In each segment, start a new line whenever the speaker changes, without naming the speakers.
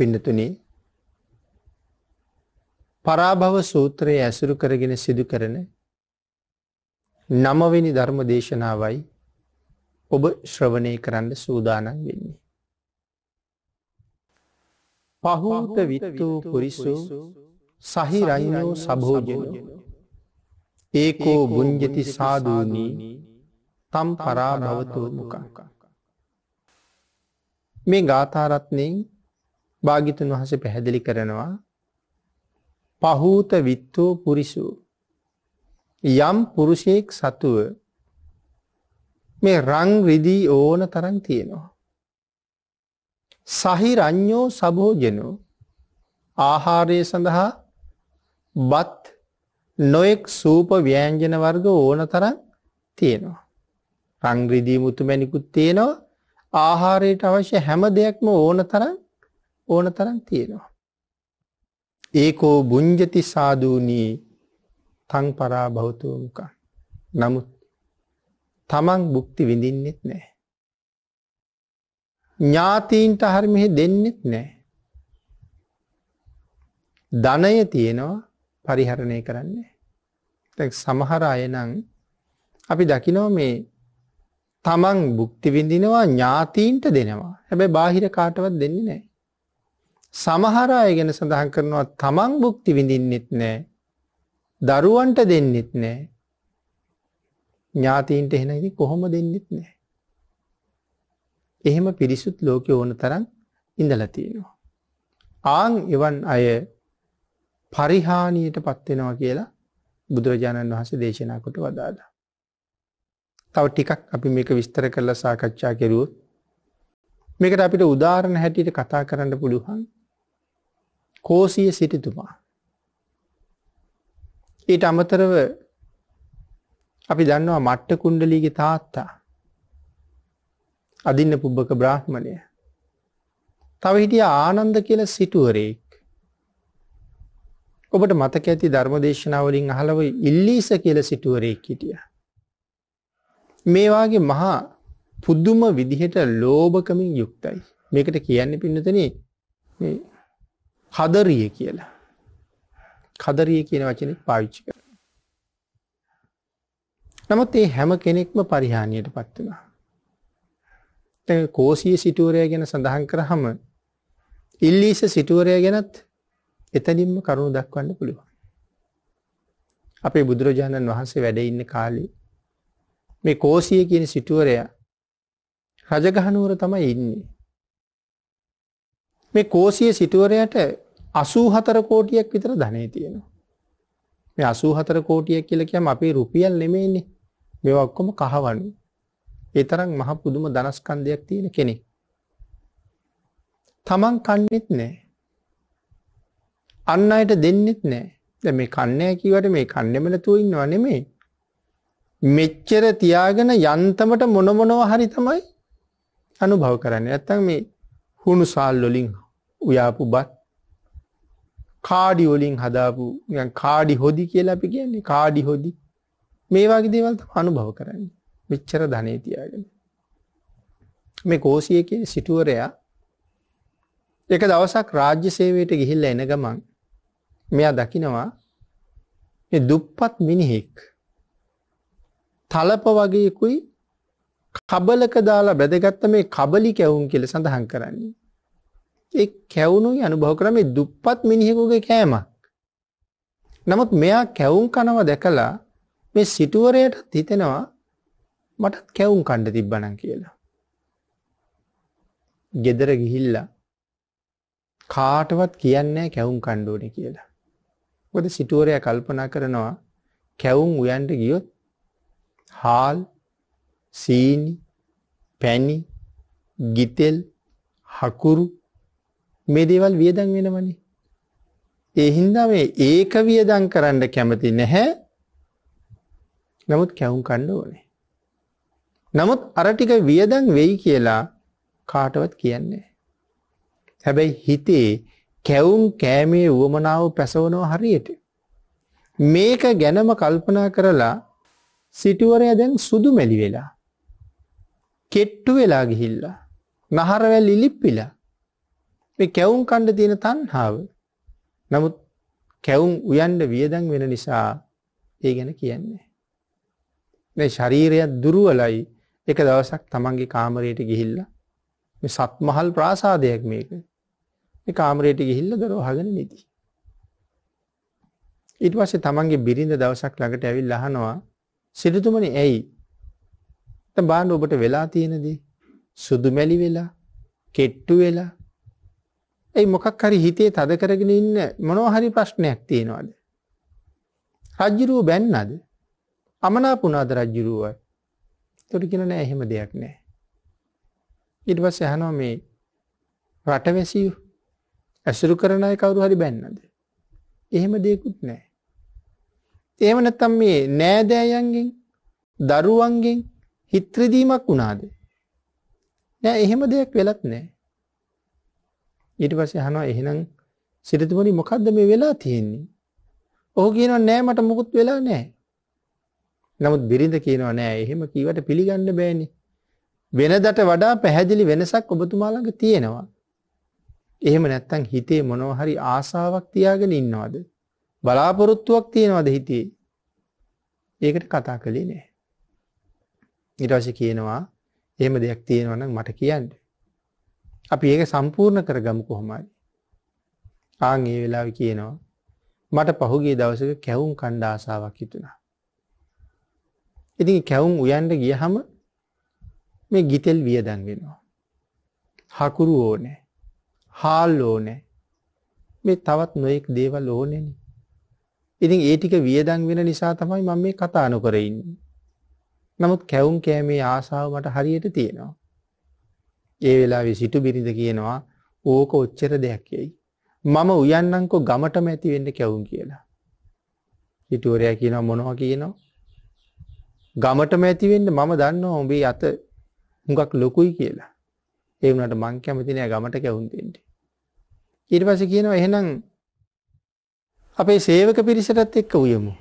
පින්නතුනි පරාභව සූත්‍රයේ ඇසුරු කරගෙන සිදු කරන නමවෙනි ධර්ම දේශනාවයි ඔබ ශ්‍රවණය කරන්න සූදානන් වෙන්නේ. පහූත විත්වූ පුරිසු සහි රයිනෝ සභෝජන ඒකෝ බුංජති සාධූනී තම් පරාභවතු මොකක්කා. මේ ගාථාරත්නයෙන් භාගිතුන් වහස පැහැදිලි කරනවා පහූත විත්තෝ පුරිසු යම් පුරුෂයෙක් සතුව මේ රං රිදී ඕන තරන් තියෙනවා. සහි රං්ඥෝ සභෝජනෝ ආහාරය සඳහා බත් නොයෙක් සූප ව්‍යෑංජන වර්ග ඕන තරන් තියෙනවා. රංග්‍රදී මුතුමැනිකුත් තියෙනවා ආහාරයට අවශ්‍ය හැම දෙයක්ම ඕන තරන් ඕන තරන් තියෙනවා. ඒකෝ බුංජති සාධූනී තං පරා භෞතෝමක නමුත් තමන් බුක්ති විඳින්නෙත් නෑ. ඥාතීන්ට හරිමිහෙ දෙන්නෙත් නෑ. ධනය තියෙනවා පරිහරණය කරන්නේ. තැක් සමහර අයනං අපි දකිනෝ මේ තමන් බුක්ති විඳිනවා ඥාතීන්ට දෙනවා හැබැ බාහිර කාටවත් දෙන්නේ නෑ. සමහර අය ගැන සඳහන් කරනවා තමන් භුක්ති විඳින්නෙත් නෑ දරුවන්ට දෙන්නෙත් නෑ ඥාතීන්ට එහෙනකි කොහොම දෙන්නෙත් නෑ. එහෙම පිරිසුත් ලෝක ඕන තරන් ඉඳලතියෙනවා. ආං එවන් අය පරිහානියට පත්වෙනවා කියලා බුදුරජාණන් වහස දේශනා කොට වදාලා. තව ටිකක් අපි මේක විස්තර කරලා සාකච්ඡා කෙරුවත් මේකට අපිට උදාරණ හැටියට කතා කරන්න පුළුවන් කෝසිය සිටිතුමා. ඊට අමතරව අපි දන්නවා මට්ට කුණ්ඩලීගේ තාත්තා අදින්න පුබ්බක බ්‍රාහ්මණය තව හිටිය ආනන්ද කියල සිටුවරයෙක් ඔබට මතක ඇති ධර්මදේශනාවලින් අහලව ඉල්ලීස කියල සිටුවරයෙක් හිටිය මේවාගේ මහා පුද්දුම විදිහට ලෝභකමින් යුක්තයි මේකට කියන්න පින්නතන කදරිය කියලා. කදරිය කියන වචනෙ පාවිච්චි කර. නමුත් ඒ හැම කෙනෙක්ම පරිහානියට පත්වනා. කෝසිය සිටුවරය ගැන සඳහන් කරහම ඉල්ලීස සිටුවරය ගැනත් එතනින්ම කරුණු දක්වන්න පුළුවන්. අපේ බුදුරජාණන් වහන්සේ වැඩඉන්න කාලි මේ කෝසිය කියන සිටුවරයා රජගහනුවර තමයි ඉන්නේ මේ කෝසිය සිටුවරයට 84 කෝටියක් විතර ධනෙ තියෙනවා. මේ 84 කෝටියක් කියලා කියම අපේ රුපියල් නෙමෙයිනේ. මේවා ඔක්කොම කහවණු. ඒ තරම් මහ පුදුම ධනස්කන්ධයක් තියෙන කෙනෙක්. Taman කන්නේත් නැහැ. අන් අයට දෙන්නෙත් නැහැ. දැන් මේ කන්නේ කියවට මේ කන්නේම නැතුව ඉන්නව නෙමෙයි. මෙච්චර තියාගෙන යන්තමට මොන මොනවා හරි තමයි අනුභව කරන්නේ. නැත්තම් මේ හුණු සාල් වලින් උයාපු බත් කාඩි වලින් හදාපු නිකන් කාඩි හොදි කියලා අපි කියන්නේ කාඩි හොදි මේ වගේ දේවල් අනුභව කරන්නේ මෙච්චර ධනෙ තියාගෙන මේ කෝසියේ කියන සිටුවරයා එක දවසක් රාජ්‍ය සේවයට ගිහිල්ලා එන ගමන් මෙයා දකිනවා මේ දුප්පත් මිනිහෙක් තලප වගේකුයි කබලක දාලා බැදගත්ත මේ කබලි කැවුම් කියලා සඳහන් කරන්නේ ඒ කැවුණුයි අනුභව කරා මේ දුප්පත් මිනිහෙකුගේ කෑමක්. නමුත් මෙයා කැවුම් කනවා දැකලා මේ සිටුවරයටත් හිතෙනවා මටත් කැවුම් කණ්ඩ තිබ්බනම් කියලා. ගෙදර ගිහිල්ලා කාටවත් කියන්නේ කැවුම් කණ්ඩෝනි කියලා. ගොද සිටුවරය කල්පනා කරනවා කැවුම් උයන්ට ගියොත් හාල් සීනි පැණි ගිතෙල් හකුරු මේ දේවල් වියදම් වෙනවනේ. ඒ හින්දා මේ ඒක වියදම් කරන්න කැමති නැහැ. නමුත් කැවුම් කන්න ඕනේ. නමුත් අර ටික වියදම් වෙයි කියලා කාටවත් කියන්නේ හැබැයි හිතේ කැවුම් කෑමේ උවමනාව පැසවනවා හරියට. මේක ගැනම කල්පනා කරලා සිටුවරයා දැන් සුදු මැලි වෙලා. කෙට්ටු වෙලා ගිහිල්ලා. නහරවැල් ඉලිප්පිලා. මේ කැවුම් කණ්ඩ තියෙන තණ්හාව. නමුත් කැවුම් උයන්ඩ වියදන් වෙන නිසා ඒ ගැන කියන්නේ. මේ ශරීරයත් දුරුවලයි එක දවසක් තමන්ගේ කාමරයට ගිහිල්ල මේ සත්මහල් ප්‍රාසාදයක් මේක මේ කාමරයට ගිහිල්ල දරෝහගෙන නිති. ඉට වස්සේ තමන්ගේ බිරිඳ දවසක් ළඟට ඇවිල් ලහනවා සිටතුමන ඇයි බාණ්ඩ ඔබට වෙලා තියෙනදී සුදු මැලි වෙලා කෙට්ටු වෙලා ඒ මොකක් හරි හිතේ තද කරගෙන ඉන්න මොනෝහරි ප්‍රශ්නයක් තියෙනවාද. රජ්ජිරූ බැන්නද අමනාපුනාද රජ්ජිරුව තොට කියෙන නෑ එහෙම දෙයක් නෑ. ඉටවස් යහනෝ මේ රටවැසියු ඇසුරු කරණය කවරු හරි බැන්නද. එහෙම දෙකුත් නෑ. එහෙම නැත්තම් මේ නෑදෑයන්ගෙන් දරුවන්ගෙන් හිත්‍රදීමක් වුණාද. නෑ එහෙම දෙයක් වෙලත් නෑ. ඊට පස්සේ අහනවා එහෙනම් සිරිතමුනි මොකද්ද මේ වෙලා තියෙන්නේ? ඔහු කියනවා නෑ මට මුකුත් වෙලා නෑ. නමුත් බිරිඳ කියනවා නෑ එහෙම කීවට පිළිගන්න බෑනේ. වෙනදට වඩා පැහැදිලි වෙනසක් ඔබතුමා ළඟ තියෙනවා. එහෙම නැත්තම් හිතේ මොනවා හරි ආසාවක් තියාගෙන ඉන්නවද? බලාපොරොත්තුවක් තියනවද හිතේ? ඒකට කතා කළේ නෑ. ඊට පස්සේ කියනවා එහෙම දෙයක් තියෙනවා නම් මට කියන්න. අපි ඒක සම්පූර්ණ කරගමු කොහොමයි. ආන් ඒ වෙලාව කියනවා මට පහුගේ දවසක කැවුම් කණ්ඩ ආසාාවක් හිතුනා. ඉතින් කැවුම් උයන්ට ගිය හම මේ ගිතෙල් වියදන් වෙනවා. හකුරු ඕනෑ හාල් ඕනෑ මේ තවත් නොයෙක් දේවල් ඕනෙන. ඉතින් ඒ ටික වියදන් වෙන නිසා තමයි මම මේ කතානු කරඉන්න. නමුත් කැවුම් කෑමේ ආසාාව මට හරියට තියෙනවා. ඒ වෙලාවේ සිටු බිරිඳ කියනවා ඕක ඔච්චර දෙයක් යයි. මම උයන්නංකෝ ගමටම ඇති වෙන්න කැවුම් කියලා. හිටුවරයා කියනවා මොනවා කියනවා. ගමටම ඇතිවෙන්න මම දන්න ඔබේ අත හුඟක් ලොකුයි කියලා. ඒ වුණට මං කැමති නෑ ගමට කැවුම් දෙන්න. ඊට පස්සේ කියනවා එහෙනම් අපේ සේවක පිරිසටත් එක්ක උයමු.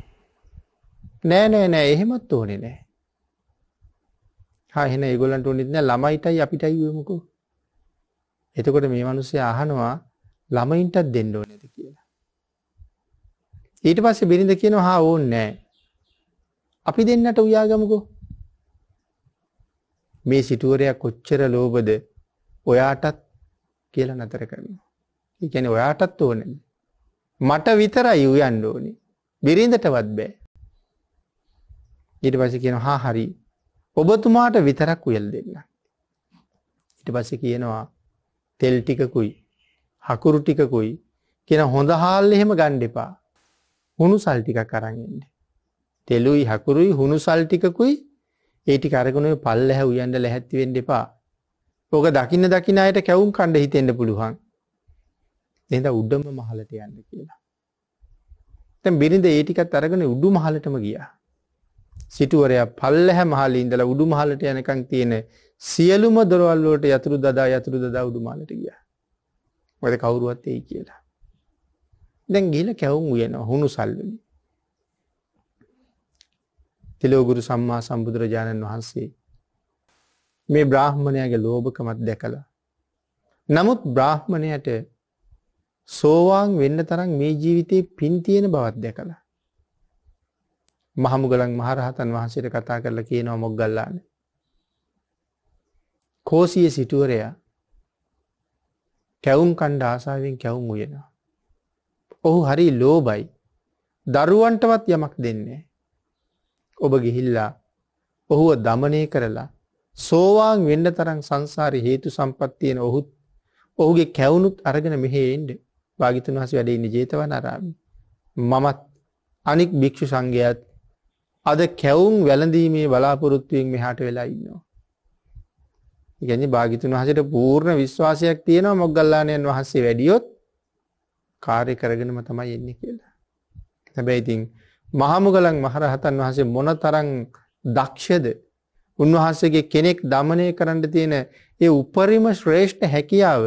නෑ නෑ නෑ එහෙමත් ඕනේ නෑ. හා එහෙනම් ඒගොල්ලන්ට උනේත් නෑ ළමයිටයි අපිටයි වෙමුකෝ. එතකොට මේ මිනිස්සයා අහනවා ළමයින්ටත් දෙන්න ඕනේද කියලා. ඊට පස්සේ බිරිඳ කියනවා හා ඕනේ නෑ. අපි දෙන්නට උයාගමුකෝ. මේ සිටුවරයා කොච්චර ලෝභද ඔයාටත් කියලා නතර කරනවා. ඒ කියන්නේ ඔයාටත් ඕනේ. මට විතරයි උයන්න ඕනේ. බිරිඳටවත් බෑ. ඊට පස්සේ කියනවා හා හරි ඔබතුමාට විතරක් උයල් දෙන්න. ඉට පස කියනවා තෙල් ටිකකුයි හකුරු ටිකකුයි කියෙන හොඳ හාල් එහෙම ගණ්ඩෙපා හුණු සල්ටික කරගන්න. තෙලුයි හකුරුයි හුණු සල්ටිකකුයි ඒටි කරගුණු පල්ලැහ උයන්ඩ ලැහැත්තිවෙන් දෙපා ඕක දකින්න දකින අයට කැවුම් කණ්ඩ හිතෙන්ට පුළුවන් එඳ උඩම මහලට යන්න කියලා. තැම් බිරිඳ ඒටිකත් අරගෙන උඩු මහලටම ගියා සිටුවරයා පල්ලැහැ මහලේ ඉඳලා උඩු මහලට යනකම් තියෙන සියලුම දොරවල් වලට යතුරු දදා යතුරු දදා උඩු මහලට ගියා. මොකද කවුරුවත් එයි කියලා. දැන් ගිහලා කැවුම් උයනවා හුණු සල්ලුනි. තිලෝගුරු සම්මා සම්බුදුරජාණන් වහන්සේ මේ බ්‍රාහ්මණයාගේ ලෝභකමත් දැකලා නමුත් බ්‍රාහ්මණයට සෝවාන් වෙන්න තරම් මේ ජීවිතේ පින් තියෙන බවක් දැකලා මහමුගලන් මහරහතන් වහන්සේට කතා කරලා කියනවා මොග්ගල්ලාන. කෝසිය සිටුවරයා කැවුම් කණ්ඩ ආසාාවෙන් කැවුම් උයෙනවා. ඔහු හරි ලෝබයි දරුවන්ටවත් යමක් දෙන්නේ. ඔබ ගිහිල්ලා ඔහුව දමනය කරලා සෝවාන් වෙන්න තරම් සංසාරි හේතු සම්පත්තියන ඔහුත් ඔහුගේ කැවුණුත් අරගෙන මෙහෙන්ඩ භාගිතන් වහස වැඩඉන්න ජේතව නරාමි. මමත් අනික් භික්‍ෂු සංඝයත් අද කැවුම් වැළඳීමේ බලාපොරොත්තුවෙන් මෙහාට වෙලා ඉන්නවා. ඉගැනි භාගිතුන් වහසට පූර්ණ විශ්වාසයක් තියෙනවා මොග්ගල්ලානයන් වහන්සේ වැඩියොත් කාර්ය කරගෙනම තමයි එන්නේ කියලා. හැබැයි ඉතින් මහමුගලන් මහරහතන් වහන්සේ මොනතරම් දක්ෂද උන්වහන්සේගේ කෙනෙක් দমনය කරන්න තියෙන ඒ උපරිම ශ්‍රේෂ්ඨ හැකියාව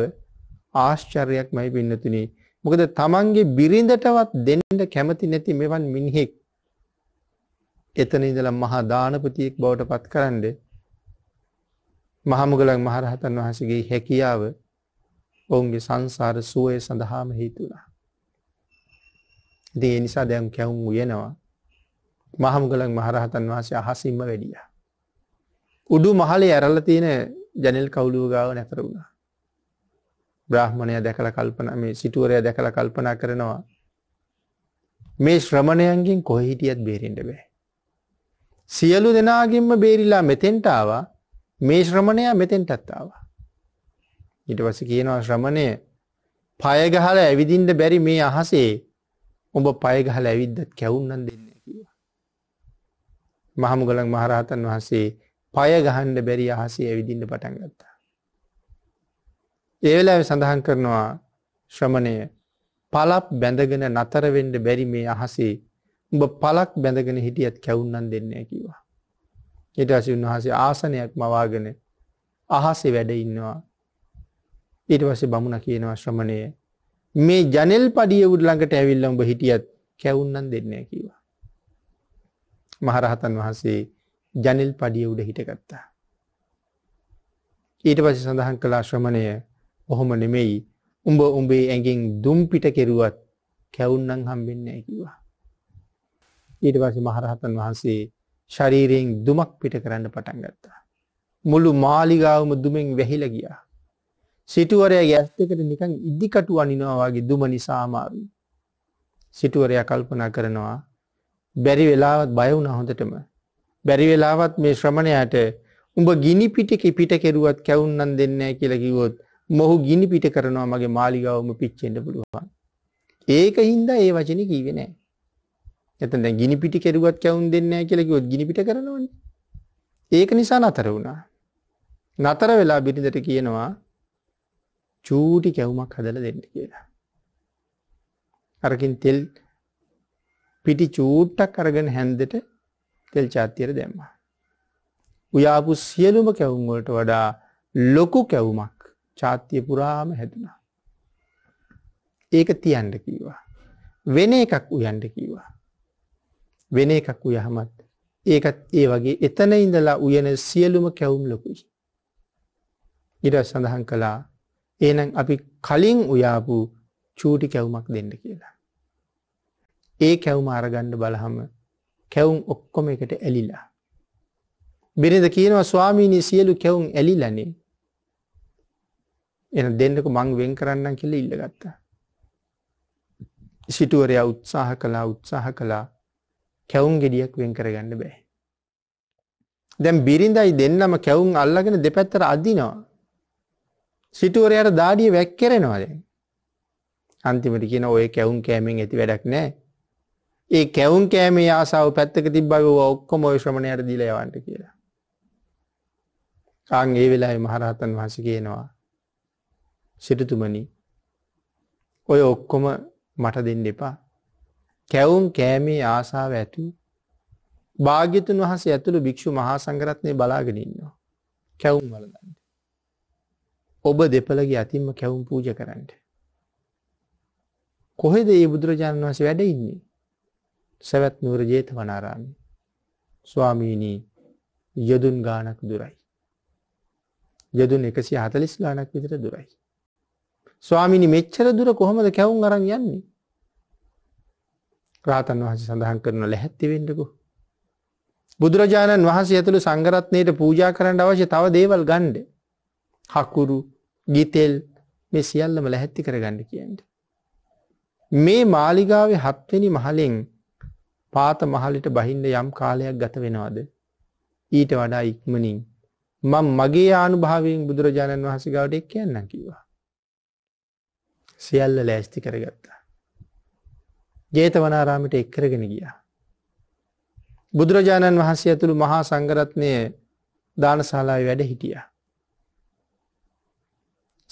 ආශ්චර්යයක්මයි පින්නතුනි. මොකද තමන්ගේ බිරිඳටවත් දෙන්න කැමති නැති මෙවන් මිනිහෙක් එතන ඉඳලා මහා දානපතියෙක් බවට පත් කරන්න මහමුගලන් මහරහතන් වහන්සේගේ හැකියාව ඔවුන්ගේ සංසාර සුවය සඳහාම හේතුණා. ඉතින් ඒ නිසා දැන් කැවුම් උයනවා. මහමුගලන් මහරහතන් වහන්සේ අහසින්ම වැඩියා. උඩු මහලේ ඇරලා තියෙන ජනෙල් කවුලුව ගාව නැතර වුණා. බ්‍රාහ්මණය දැකල කල්පන මේ සිටුවරය දැකල කල්පනා කරනවා. මේ ශ්‍රමණයන්ගෙන් කොහහිටියත් බේරෙන්ට බෑ. සියලු දෙනාගින්ම බේරිලා මෙතෙන්ට ආවා මේ ශ්‍රමණයා මෙතෙන්ටත් ආවා. ඊට පස්සේ කියනවා ශ්‍රමණය පය ගහලා ඇවිදින්න බැරි මේ අහසේ උඹ පය ගහලා ඇවිද්දත් කැවුම්නම් දෙන්න කියලා. මහමුගලන් මහරහතන් වහන්සේ පය ගහන්න බැරි අහසේ ඇවිදින්න පටන් ගත්තා. ඒ වෙලාවේ සඳහන් කරනවා ශ්‍රමණය පලප් බැඳගෙන නතර වෙන්න බැරි මේ අහසේ උඹ පලක් බැඳගෙන හිටියත් කැවුන්නන් දෙන්නේ කිවා. ඊට පස්සේ උන්වහන්සේ ආසනයක් මවාගෙන අහසේ වැඩ ඉන්නවා. ඊට පස්සේ බමුණ කියනවා ශ්‍රමණය මේ ජනෙල් පඩිය උඩ ළඟට ඇවිල්ලා උඹ හිටියත් කැවුන්නන් දෙන්නේ කිවා. මහරහතන් වහන්සේ ජනෙල් පඩිය උඩ හිටගත්තා. ඊට පස්සේ සඳහන් කළා ශ්‍රමණය ඔහොම නෙමෙයි උඹ උඹේ ඇඟෙන් දුම් පිට කෙරුවත් කැවුන්නන් හම්බෙන්නේ නැහැ කිව්වා. ඊට පස්සේ මහරහතන් වහන්සේ ශරීරයෙන් දුමක් පිට කරන්න පටන් ගත්තා. මුළු මාලිගාවම දුමෙන් වැහිලා ගියා. සිටුවරයාගේ ඇස් දෙකට නිකන් ඉදිකටු අනිනවා වගේ දුම නිසාම ආවි. සිටුවරයා කල්පනා කරනවා බැරි වෙලාවත් බය වුණා හොඳටම. බැරි වෙලාවත් මේ ශ්‍රමණයාට උඹ ගිනි පිටක පිට කෙරුවත් කැවුන්නන් දෙන්නේ කියලා කිව්වොත් මොහු ගිනි පිට කරනවා මගේ මාලිගාවම පිච්චෙන්න පුළුවන්. ඒක හින්දා ඒ වචනේ කිව්වේ නැහැ. නැත්නම් දැන් ගිනි පිටි කෙරුවත් කැවුම් දෙන්නේ නැහැ කියලා කිව්වොත් ගිනි පිට කරනවනේ. ඒක නිසා නතර වුණා. නතර වෙලා බිරිඳට කියනවා චූටි කැවුමක් හදලා දෙන්න කියලා. අරකින් තෙල් පිටි චූට්ටක් අරගෙන හැන්දට තෙල් චාත්තියට දැම්මා. උයාපු සියලුම කැවුම් වලට වඩා ලොකු කැවුමක් චාත්තිය පුරාම හැදුනා. ඒක තියන්න කිව්වා. වෙන එකක් උයන්ට කිව්වා. වෙන එකක් උයහමත් ඒකත් ඒ වගේ එතන ඉඳලා උයන සියලුම කැවුම් ලොකුයි. ඉඩ සඳහන් කළා ඒනම් අපි කලින් උයාපු චූටි කැවුමක් දෙන්න කියලා. ඒ කැවුම අරගණ්ඩ බලහම කැවුම් ඔක්කොම එකට ඇලිලා. බිරිඳ කියනවා ස්වාමීණී සියලු කැවුම් ඇලිලනේ එ දෙන්නක මං වෙන් කරන්න කියල ඉල්ලගත්තා. සිටුවරයා උත්සාහ කලා උත්සාහ කලා කැවුම් ගෙඩියක් වෙන් කරගන්න බෑ. දැම් බිරිඳයි දෙන්නම කැවුම් අල්ලගෙන දෙපැත්තර අදිනවා. සිටුවරයට දාඩිය වැැක් කරෙනවාද. අන්තිමට කියන ඔය කැවුම් කෑමෙන් ඇති වැඩක් නෑ. ඒ කැවුම් කෑමේ ආසාාව පැත්තක තිබ්බව ඔක්කොම ඔයශ්‍රමණයට දිලයවන්ට කියලා. කාං ඒ වෙලා මහරහතන් වහස කියනවා. සිටතුමනි ඔය ඔක්කොම මට දෙන්න එපා කැවුම් කෑමේ ආසාාව ඇති භාග්‍යතුන් වහස ඇතුළු භික්‍ෂු මහා සංගරත්නය බලාගෙනන්නවා කැවුම් වලදන්ට ඔබ දෙපළගේ අතින්ම කැවුම් පූජ කරන්නට කොහෙද ඒ බුදුරජාණන් වහස වැඩ ඉන්නේ සැවැත් නුවර ජේත වනාරාමි ස්වාමීනී යොදුන් ගානක් දුරයි යොදුන් එකසි හතලිස් ගානක් විතර දුරයි ස්වාමිනි මෙච්චර දුර කොහොමද කැවුම් අරන් යන්නේ රාතන් වහස සඳහන් කරන ලැහැත්ති වෙන්ඩකු. බුදුරජාණන් වහන්සේ ඇතුළු සංගරත්නයට පූජා කරන්න අවශ්‍ය තව දේවල් ගණ්ඩ. හකුරු ගිතෙල් මේ සියල්ලම ලැහැත්ති කර ගණඩ කියන්න. මේ මාලිගාවේ හත්වෙනි මහලෙෙන් පාත මහලිට බහින්ද යම් කාලයක් ගත වෙනවාද. ඊට වඩා ඉක්මනින් මං මගේ ආනුභාවයෙන් බුදුරජාණන් වහසගාවට එක් කියන්න කිවා. සියල්ල ලෑස්ති කරගත්තා. ජේතවනාරාමිට එක් කරගෙන ගියා. බුදුරජාණන් වහන්සේ ඇතුළු මහා සංගරත්නය දානශාලායි වැඩ හිටිය.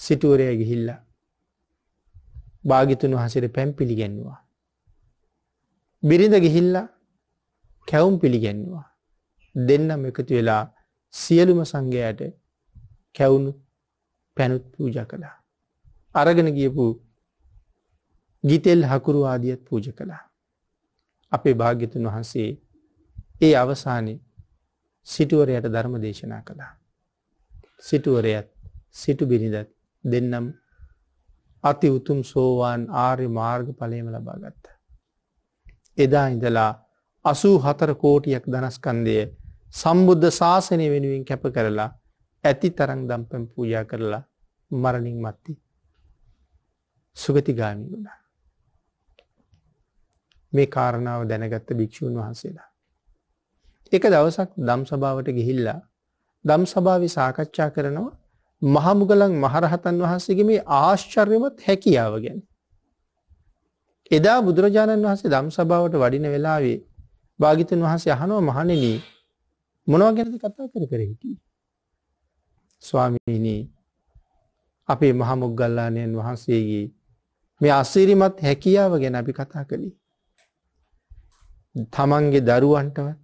සිටුවරය ගිහිල්ල භාගිතුන් වහසර පැම් පිළිගැන්නවා. බිරිඳ ගිහිල්ල කැවුම් පිළිගැන්නවා. දෙන්නම් එකතු වෙලා සියලුම සංඝයට කැවුණු පැනුත් පූජ කළා. අරගෙන ගියපු ගිතෙල් හකුරු ආදියත් පූජ කළා. අපේ භාග්‍යතුන් වහන්සේ ඒ අවසානය සිටුවරයට ධර්ම දේශනා කළා. සිටුවරයත් සිටු බිනිදත් දෙන්නම් අති උතුම් සෝවාන් ආර්ය මාර්ග පලේම ලබා ගත්ත. එදා ඉඳලා අසූ හතර කෝටියක් දනස්කන්දය සම්බුද්ධ ශාසනය වෙනුවෙන් කැප කරලා ඇති තරං දම්පැම් පූජා කරලා මරණින් මත්ති සුගතිගාමී වුණා. මේ කාරණාව දැනගත්ත භික්‍ෂූන් වහන්සේලා. එක දවසක් දම් සභාවට ගිහිල්ලා දම් සභාව සාකච්ඡා කරනවා මහමුගලන් මහරහතන් වහන්සේගේ මේ ආශ්චර්යමත් හැකියාව ගැන. එදා බුදුරජාණන් වහන්සේ දම් සභාවට වඩින වෙලාවේ භාගිතන් වහන්සේ අහනුව මහනෙනී මොනව ගැනද කතා කර කර හිටිය. ස්වාමීනී අපේ මහමුගල්ලානයන් වහන්සේගේ මේ අස්සිරිමත් හැකියාව ගැන අපි කතා කළේ. තමන්ගේ දරුවන්ටවත්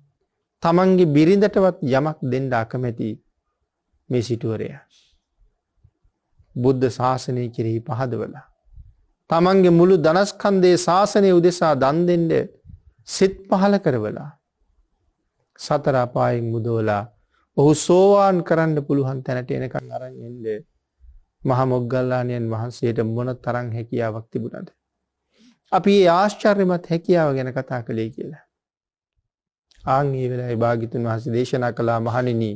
තමන්ගේ බිරිඳටවත් යමක් දෙන්න අකමැති මේ සිටුවරයා. බුද්ධ ශාසනය කෙරෙහි පහදවලා. තමන්ගේ මුළු දනස්කන්දේ ශාසනය උදෙසා දන්දෙන්ට සිත් පහල කරවලා. සතරාපායෙන් මුදෝලා ඔහු සෝවාන් කරන්න පුළුවන් තැනට එනකන් අරන් එන්ඩ මහමොග්ගල්ලානයන් වහන්සේට මොන තරං හැකියාවක් තිබුණද. අපි ඒ ආශ්චර්යමත් හැකියාව ගැන කතා කළේ කියලා. ආං ඒ වෙලාවේ භාග්‍යතුන් වහන්සේ දේශනා කළා මහණෙනි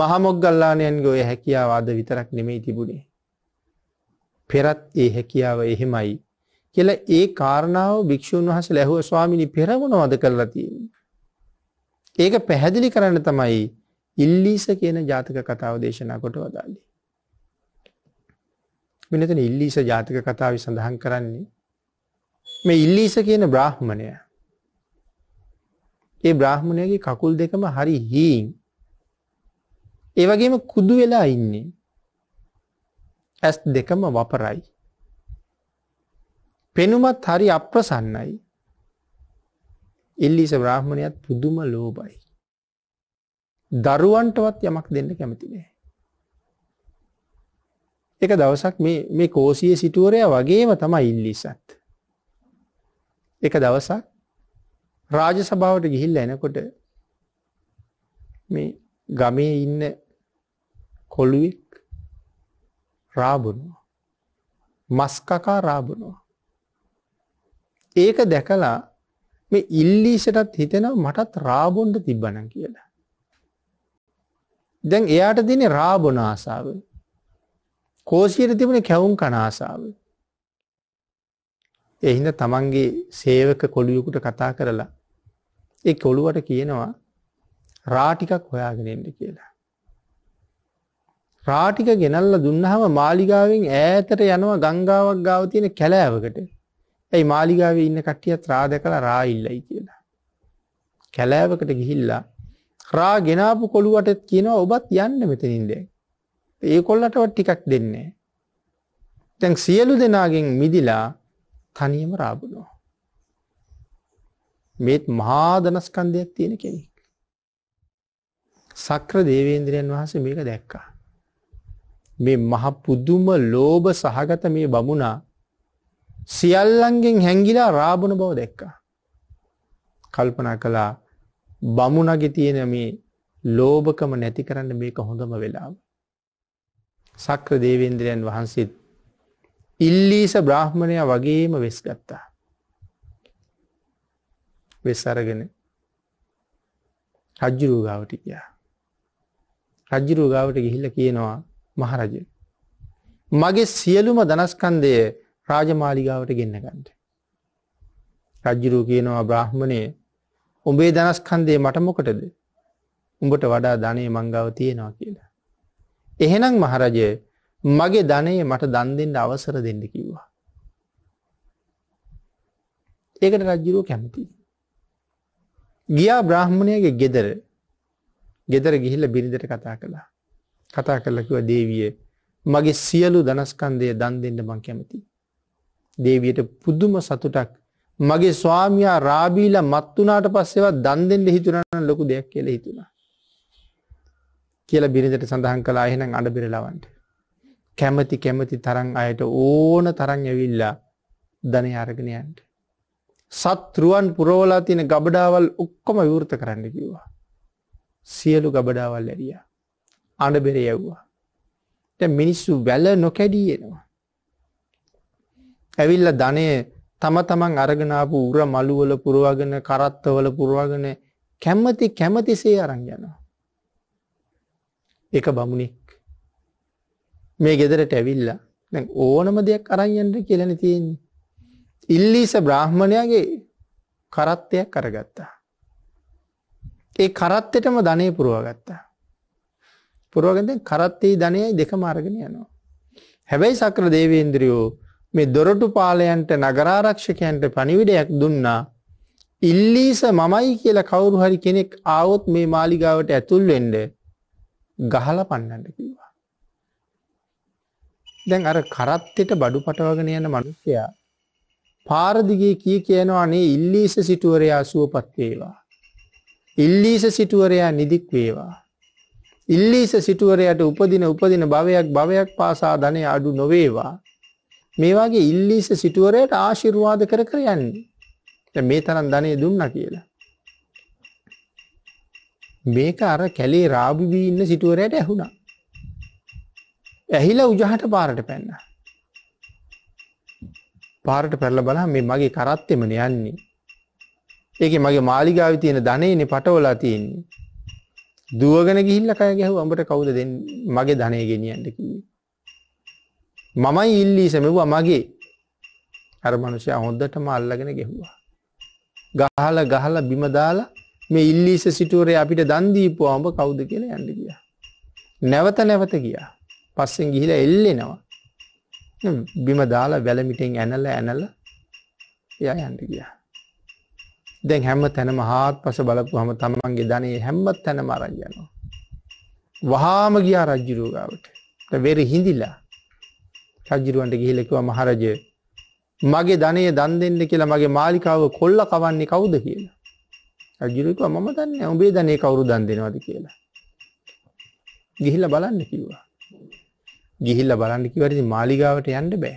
මහමොග්ගල්ලාණයන්ගේ ඔය හැකියාව අද විතරක් නෙමෙයි තිබුණේ. පෙරත් ඒ හැකියාව එහෙමයි කියලා ඒ කාරණාව භික්ෂුන් වහන්සේ ලැහුව ස්වාමිනි පෙර මොනවද කරලා තියෙන්නේ? ඒක පැහැදිලි කරන්න තමයි ඉල්ලීස කියන ජාතක කතාව දේශනා කොට වදාළේ. මෙන්න එතන ඉල්ලීස ජාතක කතාවේ සඳහන් කරන්නේ මේ ඉල්ලීස කියන බ්‍රාහ්මණය. ඒ බ්‍රාහ්මණයගේ කකුල් දෙකම හරි හීන්. ඒ වගේම කුදු වෙලා ඉන්නේ. ඇස් දෙකම වපරයි. පෙනුමත් හරි අප්‍රසන්නයි. ඉල්ලිස බ්‍රාහ්මණයත් පුදුම ලෝබයි. දරුවන්ටවත් යමක් දෙන්න කැමතිනේ. එක දවසක් මේ කෝසිය සිටුවරය වගේම තමයි ඉල්ලිසත්. එක දවසක් රාජ සභාවට ගිහිල්ල එනකොට මේ ගමේ ඉන්න කොළුවෙක් රාබුණවා. මස්කකා රාබුණවා. ඒක දැකලා මේ ඉල්ලීෂටත් හිතෙනව මටත් රාබොන්ඩ තිබ්බන කියලා. දැන් එයාට දෙන රාබොන ආසාාව. කෝසියට තිබුණ කැවුම් කනාසාාව. ඒ හින්දා තමන්ගේ සේවක කොළුවෙකුට කතා කරලා ඒ කොළුවට කියනවා රා ටිකක් හොයාගෙන ඉන්න කියලා. රා ටික ගෙනල්ලා දුන්නාම මාලිගාවෙන් ඈතට යනවා ගංගාවක් ගාව තියෙන කැලෑවකට. එයි මාලිගාවේ ඉන්න කට්ටියත් රා දැකලා රා ඉල්ලයි කියලා. කැලෑවකට ගිහිල්ලා රා ගෙනාපු කොළුවටත් කියනවා ඔබත් යන්න මෙතනින් දැන්. ඒකොල්ලටවත් ටිකක් දෙන්නේ. දැන් සියලු දෙනාගෙන් මිදිලා තනියම රාබුණෝ. මේත් මහාදනස්කන්දයක් තියෙන කෙනෙක්. සක්‍ර දේවේන්ද්‍රයන් වහන්සේ මේක දැක්කා. මේ මහ පුදුම ලෝභ සහගත මේ බමුණා සියල්ලන්ගෙන් හැංගිලා රාබුණ බව දැක්කා. කල්පනා කළා බමුණගේ තියෙන මේ ලෝභකම නැති කරන්න මේක හොඳම වෙලාව. සක්‍ර දේවේන්ද්‍රයන් වහන්සේත් ඉල්ලීස බ්‍රාහ්මණය වගේම වෙස් ගත්තා. වෙස් අරගෙන රජ්ජුරූ ගාවට ගියා. රජ්ජුරූ ගාවට ගිහිල්ල කියනවා මහරජ. මගේ සියලුම දනස්කන්දය රාජමාලිගාවට ගෙන්න්න ගන්ට. රජ්ජුරූ කියනවා බ්‍රහ්මණය උඹේ දනස්කන්දය මටමොකටද උඹට වඩා ධනය මංගාව තියෙනවා කියලා. එහෙනම් මහරජය මගේ ධනය මට දන් දෙන්න අවසර දෙන්න කිව්වා. ඒකට රජ්ජිරුව කැමති. ගියා බ්‍රහ්මණයගේ ගෙදර ගෙදර ගිහිල්ල බිරිඳට කතා කළා. කතා කරලකිව දේවිය මගේ සියලු දනස්කන්දය දන් දෙන්න මං කැමති. දේවියට පුදුම සතුටක් මගේ ස්වාමයා රාබීල මත්වනාට පස්සෙවත් දන් දෙෙන්ට හිතුරන්න ලොකු දෙයක් කියල හිතුුණා. කියල බිරිඳට සඳහන් කලා එහෙනම් අඩබිරලවන්ට. කැමති කැමති තරං අයට ඕන තරං ඇවිල්ලා ධන අරගෙනයන්ට. සත්රුවන් පුරෝලා තියෙන ගබඩාවල් ඔක්කොම විවෘත කරන්න කිව්වා. සියලු ගබඩාවල් ඇරිය. අඩබෙර යැව්වා. ට මිනිස්සු වැල නොකැඩියෙනවා. ඇවිල්ල ධනය තම තමන් අරගෙනාපු උර මළුවල පුරවාගෙන කරත්තවල පුරවාගෙන කැම්මති කැමතිසේ අරං යනවා. එක බමුණේ මේ ගෙදරට ඇවිල්ලා දැන් ඕනම දෙයක් අරන් යන්න කියලානේ තියෙන්නේ. ඉල්ලීස බ්‍රාහ්මණයාගේ කරත්තයක් කරගත්තා. ඒ කරත්තෙටම ධනෙ පුරවගත්තා. පුරවගෙන දැන් කරත්තේ ධනෙයි දෙකම අරගෙන යනවා. හැබැයි සක්‍ර දේවේන්ද්‍රයෝ මේ දොරටු පාලයන්ට නගරාරක්ෂකයන්ට පණිවිඩයක් දුන්නා ඉල්ලීස මමයි කියලා කවුරු හරි කෙනෙක් ආවොත් මේ මාලිගාවට ඇතුල් වෙන්න ගහලා පන්නන්න කිව්වා. දැන් අර කරත්තෙට බඩු පටවගෙන යන මනුස්සයා පාරදිගේ කී කියනවානේ ඉල්ලීස සිටුවරයා සුවපත් වේවා. ඉල්ලීස සිටුවරයා නිදික් වේවා. ඉල්ලීස සිටුවරයට උපදින උපදින භවයක් භවයක් පාසා ධනය අඩු නොවේවා. මේවාගේ ඉල්ලීස සිටුවරයට ආශිර්වාද කර කර යන්නේ. මේ තරම් ධනය දුන්න කියලා. මේක අර කැලේ රාබිවී ඉන්න සිටුවරයට ඇහුණා. ඇහිලා උජහට පාරට පැන්න. පාරට පැල්ල බල මේ මගේ කරත්තෙමන යන්නේ. ඒක මගේ මාලිගාව තියෙන ධනයන පටවලා තියෙන්නේ. දුවගෙන ගිහිල්ල කය ගැහු අඹට කවුද දෙ මගේ ධනය ගෙනියන්නක. මමයි ඉල්ලී සැමවා මගේ අර මනුෂය හොද්දටම අල්ලගෙන ගෙහුවා. ගහල ගහල බිමදාල මේ ඉල්ලීස සිටුවරේ අපිට දන්දීපු අඹ කවුද කියලා යන්න ගිය. නැවත නැවත ගියා. පස්සෙන් ගිහිලා එල්ලෙනවා. බිම දාලා වැලමිටෙන් ඇනල ඇනල එයා යන්න ගියා. දැන් හැම තැනම හාත් පස බලපු හම තමන්ගේ ධනයේ හැම්මත් තැන මරජයනවා. වහාම ගියා රජ්ජුරෝගාවට වෙරි හිඳිලා රජ්ජිරුවන්ට ගිහිලෙකව මහරජය මගේ ධනය දන් දෙන්න කියලා මගේ මාලිකාව කොල්ල කවන්නේ කවුද කියලා. රජුරකව මම දන්න ඔබේ ධනය කවුරු දන් දෙනවාද කියලා. ගිහිල බලන්න කිව්වා. ගිහිල්ල බලන්න කිවට මාලිගාවට යන්න බෑ.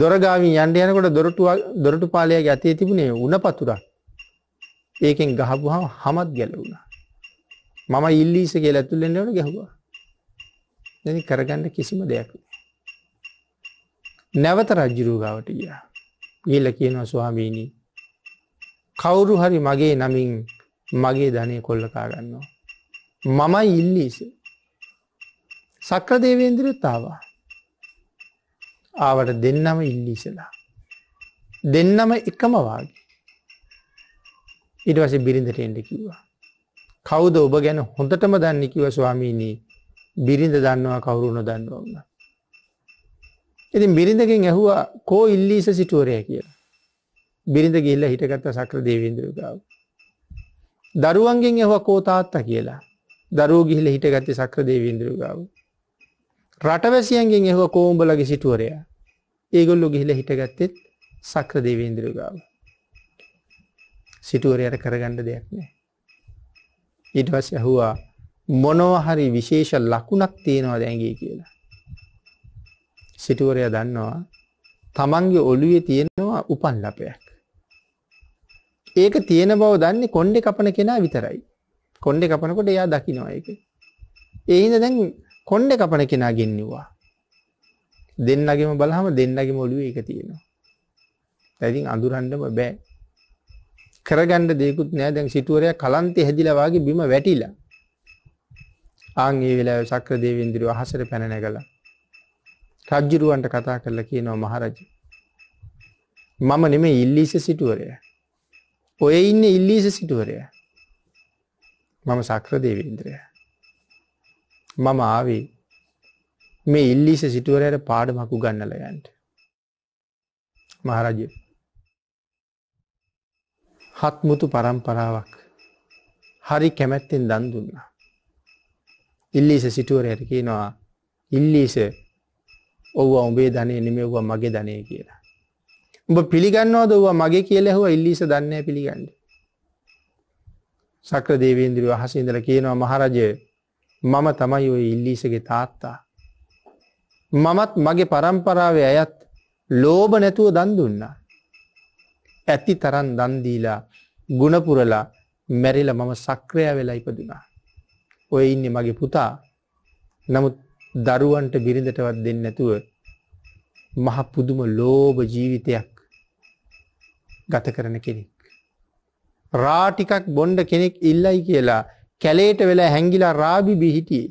දොරගාවින් යන්ඩ යනකොට දොරටු පාලයක් ඇතේ තිබුණේ උන පතුරක්. ඒකෙන් ගහපුහම හමත් ගැලවුණා. මම ඉල්ලිස කියලා ඇතුල්ලෙන්නට ගැහවා. දැනි කරගන්න කිසිම දෙයක්. නැවත රජ්ජුරූගාවට ගිය. ගිල්ල කියනවා ස්වාමීණී. කවුරු හරි මගේ නමින් මගේ ධනය කොල්ලකාගන්නවා. මම ඉල්ලිසේ. සක්‍ර දේවේන්දිරත් ආවා. ආවට දෙන්නම ඉල්ලිසලා. දෙන්නම එකමවාගේ. ඉටවස බිරිඳට එන්ඩ කිව්වා. කවුද ඔබ ගැන හොඳටම දන්න කිව ස්වාමීනී බිරිඳ දන්නවා කවුරුණ දන්නවන්න. ඉතින් බිරිඳකින් ඇහුවා කෝ ඉල්ලිස සිටුවරය කියලා. බිරිඳ ගිල්ල හිටගත්ත සක්‍ර දේවේන්දරකාව. දරුවන්ගෙන් එහ කෝතාත්තා කියලා දරුව ගිහිල හිටගත්ත සක්‍ර දේවේන්දරකාව. රටවැසියන්ගෙන් එහුව කෝම්ඹලගේ සිටුවරයා ඒගොල්ලු ගිහිල හිටගත්තෙත් සක්‍ර දෙවීන්දිරු ගාව සිටුවරයට කරගණ්ඩ දෙයක් නෑ ඉටවස් ඇහුවා මොනවහරි විශේෂ ලකුණක් තියෙනවා දැන්ගේ කියලා සිටුවරය දන්නවා තමන්ගේ ඔලුවේ තියෙනවා උපන් ලපයක් ඒක තියෙන බව දන්නේ කොන්්ඩෙ කපන කෙනා විතරයි කොන්්ඩෙ කපනකොට එයා දකිනවා එක එහිද දැන් කොණ්ඩ කපන කෙනා ගෙන්නවා. දෙන්නගෙම බලහම දෙන්නගෙම ඔළුවේ එක තියෙනවා. දැන් අඳුරන්නම බෑ. කරගන්න දෙයක්වත් නෑ දැන් සිටුවරයා කලන්තේ හැදිලා වාගේ බිම වැටිලා. ආන් ඒ වෙලාවේ ශක්‍ර දේවේන්ද්‍රව අහසට පැන නැගලා රජ්ජුරුවන්ට කතා කරලා කියනවා මහරජ මම නෙමෙයි ඉල්ලීස සිටුවරයා. ඔය ඉන්නේ ඉල්ලීස සිටුවරයා. මම ශක්‍ර දේවේන්ද්‍රයා. මම ආවේ මේ ඉල්ලිස සිටුවරයට පාඩ මකු ගන්නලයන්ට. මහරජ හත්මුතු පරම්පරාවක් හරි කැමැත්තෙන් දන් දුන්නා. ඉල්ලිස සිටුවරයට කියනවා ඉල්ලිස ඔව උඹේ ධනය නෙමෙව්ව මගේ ධනය කියලා. උඹ පිළිගන්නවා දව්වා මගේ කියලෙහුව ඉල්ලිස දන්න පිළිගන්න. සක්‍ර දේවේන්දිරි වහස ඉඳල කියනවා මහරජය මම තමයි ඔය ඉල්ලිසගේ තාත්තා. මමත් මගේ පරම්පරාව ඇයත් ලෝබ නැතුව දන් දුන්නා. ඇති තරන් දන්දීලා ගුණපුරලා මැරිල මම සක්‍රය වෙලා ඉපදුනා. ඔය ඉන්න මගේ පුතා නමුත් දරුවන්ට බිරිඳටවත් දෙන්න නැතුව මහ පුදුම ලෝභ ජීවිතයක් ගත කරන කෙනෙක්. රාටිකක් බොන්්ඩ කෙනෙක් ඉල්ලයි කියලා කැලේට වෙලා හැංගිලා රාබි බිහිටියේ.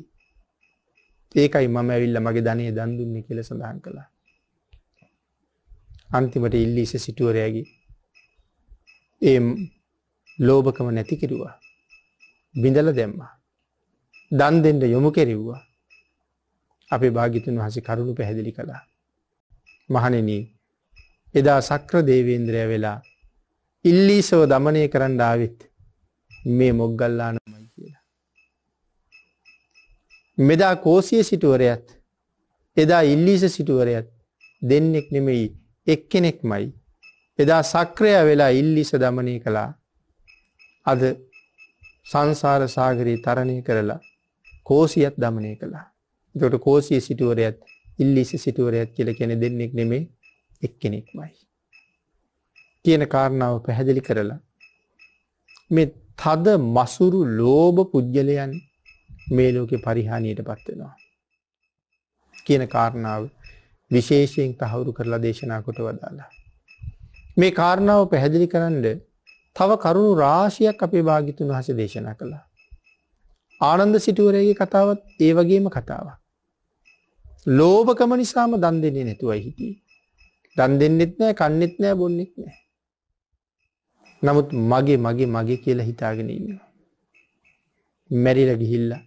ඒකයි මම ඇවිල්ල මගේ ධනේ දන් දුන්නේ කියලා සඳහන් කළා. අන්තිමට ඉල්ලීස සිටුවරයාගේ ඒ ලෝභකම නැති කෙරුවා. බිඳල දැම්මා. දන් දෙන්න යොමු කෙරෙව්වා. අපේ භාගිතුන් වහස කරුණු පැහැදිලි කළා. මහනෙන එදා සක්‍ර දේවේන්ද්‍රය වෙලා ඉල්ලීසව දමනය කරන්න ආවිත් මේ මොග්ගල්ලානමයි. මෙදා කෝසිය සිටුවරයත් එදා ඉල්ලිස සිටුවරයත් දෙන්නෙක් නෙමෙයි එක්කෙනෙක් මයි. එදා සක්‍රය වෙලා ඉල්ලිස දමනය කළා අද සංසාර සාගරී තරණය කරලා කෝසියත් දමනය කළා. දොට කෝසිය සිටුවරයත් ඉල්ලිස සිටුවරයත් කියල කෙන දෙන්නෙක් නෙමේ එක්කෙනෙක් මයි. කියන කාරණාව පැහැදිලි කරලා. මෙ තද මසුරු ලෝභ පුද්ගලයන් මේ ලෝකෙ පරිහානියටපත් වෙනවා. කියන කාරණාව විශේෂයෙන් තහවුරු කරලා දේශනා කොට වදාලා. මේ කාරණාව පැහැදිලි කරන්න තව කරුණු රාශියක් අපේ භාගිතුන් වහස දේශනා කළා. ආනන්ද සිටුවරගේ කතාවත් ඒ වගේම කතාවක්. ලෝභකම නිසාම දන් දෙන්නේ නැතුවයි හිටියේ. දන් දෙන්නෙත් නෑ කන්නෙත් නෑ බොන්නෙත් නෑ. නමුත් මගේ මගේ මගේ කියලා හිතාගෙන ඉන්නවා. මැරිල ගිහිල්ලා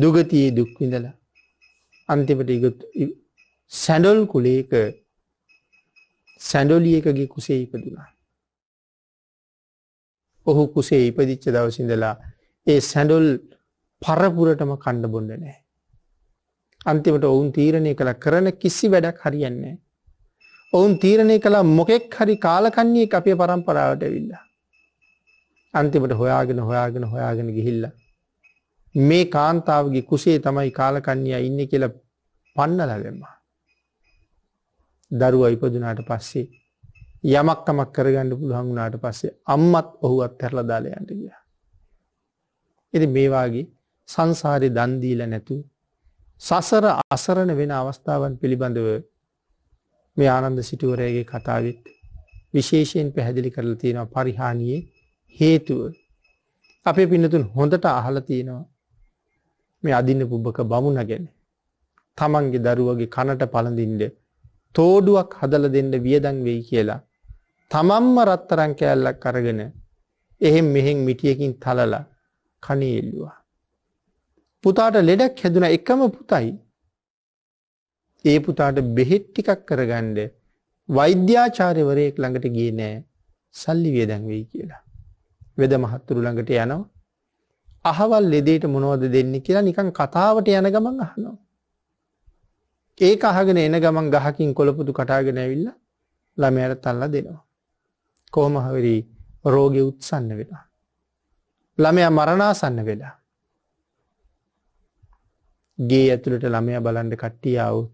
දුගතියේ දුක්විඳල අන්තිමට සැඩොල් කුලේක සැඩොලියකගේ කුසේ ඉපදුනා. ඔහු කුසේ ඉපදිච්ච දවසිඳලා ඒ සැඩොල් පරපුරටම කණ්ඩ බොන්න නෑ. අන්තිමට ඔවුන් තීරණය කළ කරන කිසි වැඩක් හරියන්නේ. ඔවුන් තීරණය කලා මොකෙක් හරි කාලකන්නේ අපේ පරම්පරාවට විල්ලා. අන්තිමට හොයාගෙන හොයාගෙන හොයාගෙන ගිහිල්ලා මේ කාන්තාවගේ කුසේ තමයි කාලකන්‍යා ඉන්න කියලා පන්නල දෙම්මා. දරුව ඉපදුනාට පස්සේ යමක්කමක් කරගන්න පුළහන් වුනාට පස්සේ අම්මත් ඔහු අත්හැරල දාලයන්ට ගිය. එති මේවාගේ සංසාරය දන්දීල නැතු සසර අසරණ වෙන අවස්ථාවන් පිළිබඳව මේ ආනන්ද සිටුවරයගේ කතාවත් විශේෂයෙන් පැහැදිලි කරල තියෙනවා පරිහානියේ හේතුව අපේ පිනතුන් හොඳට අහල තියෙනවා මේ අදින්න පුබ්බක බමුණ ගැන. තමන්ගේ දරුවගේ කනට පළඳින්ඩ තෝඩුවක් හදල දෙන්න වියදන් වෙයි කියලා. තමන්ම රත්තරං කෑල්ලක් කරගෙන එහෙම මෙහෙන් මිටියකින් තලලා කනේ එල්ලුවා. පුතාට ලෙඩක් හැදුන එකම පුතයි. ඒ පුතාට බෙහෙත් ටිකක් කරගන්ඩ වෛද්‍යාචාර්යවරයෙක් ළඟට ගිය නෑ සල්ලි වියදැන් වෙයි කියලා. වෙද මහත්තුරු ළඟට යනවා අහවල් ලෙදේට මොනවද දෙන්නේ කියලා නිකන් කතාවට යන ගමන් අහනවා. ඒක අහගෙන එන ගමන් ගහකින් කොළපුදු කටාගෙන ඇවිල්ලා ළමයාට තල්ලා දෙනවා. කොහොම හරි රෝගේ උත්සන්න වෙලා. ළමයා මරණාසන්න වෙලා. ගේ ඇතුළට ළමයා බලන්න කට්ටිය આવුත්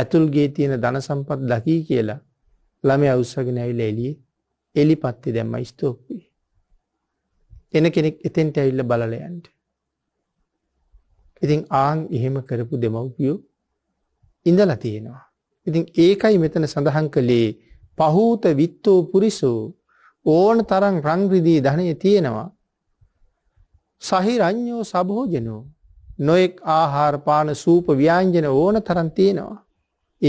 ඇතුල් ගේ තියෙන ධන සම්පත් දකී කියලා ළමයා උස්සගෙන ඇවිල්ලා එළියේ එලිපත්ති දැම්ම ස්තෝප්පී එන කෙනෙක් එතෙන්ට ඇවිල්ල බලලයන්ට. ඉතින් ආං එහෙම කරපු දෙමව්පියෝ ඉඳල තියෙනවා. ඉතින් ඒකයි මෙතන සඳහන් කළේ පහූත විත්තෝ පුරිසෝ ඕන තරං රංග්‍රදී ධනය තියෙනවා. සහි රං්ඥෝ සබහෝජනෝ නොයෙක් ආහාරපාන සූප ව්‍යාංජන ඕන තරන් තියෙනවා.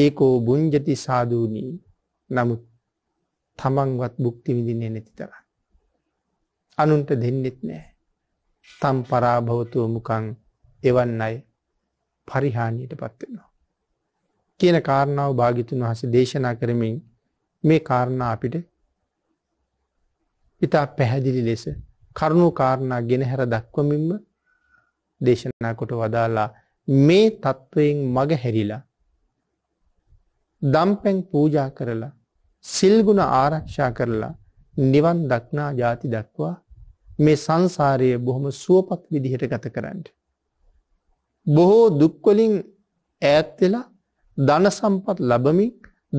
ඒකෝ බුංජති සාධූනී නමුත් තමන්වත් බුක්ති විදින්නේ නැති තර. අනුන්ට දෙන්නෙත් නෑ. තම් පරාභවතුව මුකං එවන් අයි පරිහානියට පත්වෙනවා. කියන කාරණාව භාගිතුන් වහස දේශනා කරමින් මේ කාරණා අපිට ඉතා පැහැදිලි ලෙස කරුණු කාරණා ගෙනහැර දක්වමින්ම දේශනා කොට වදාලා මේ තත්ත්වයෙන් මග හැරිලා දම්පැන් පූජා කරලා සිල්ගුණ ආරක්ෂා කරලා නිවන් දක්නා ජාති දක්වා මේ සංසාරය බොහොම සුවපත් විදිහට ගත කරන්න. බොහෝ දුක්වලින් ඈත්වෙලා ධන සම්පත් ලබමින්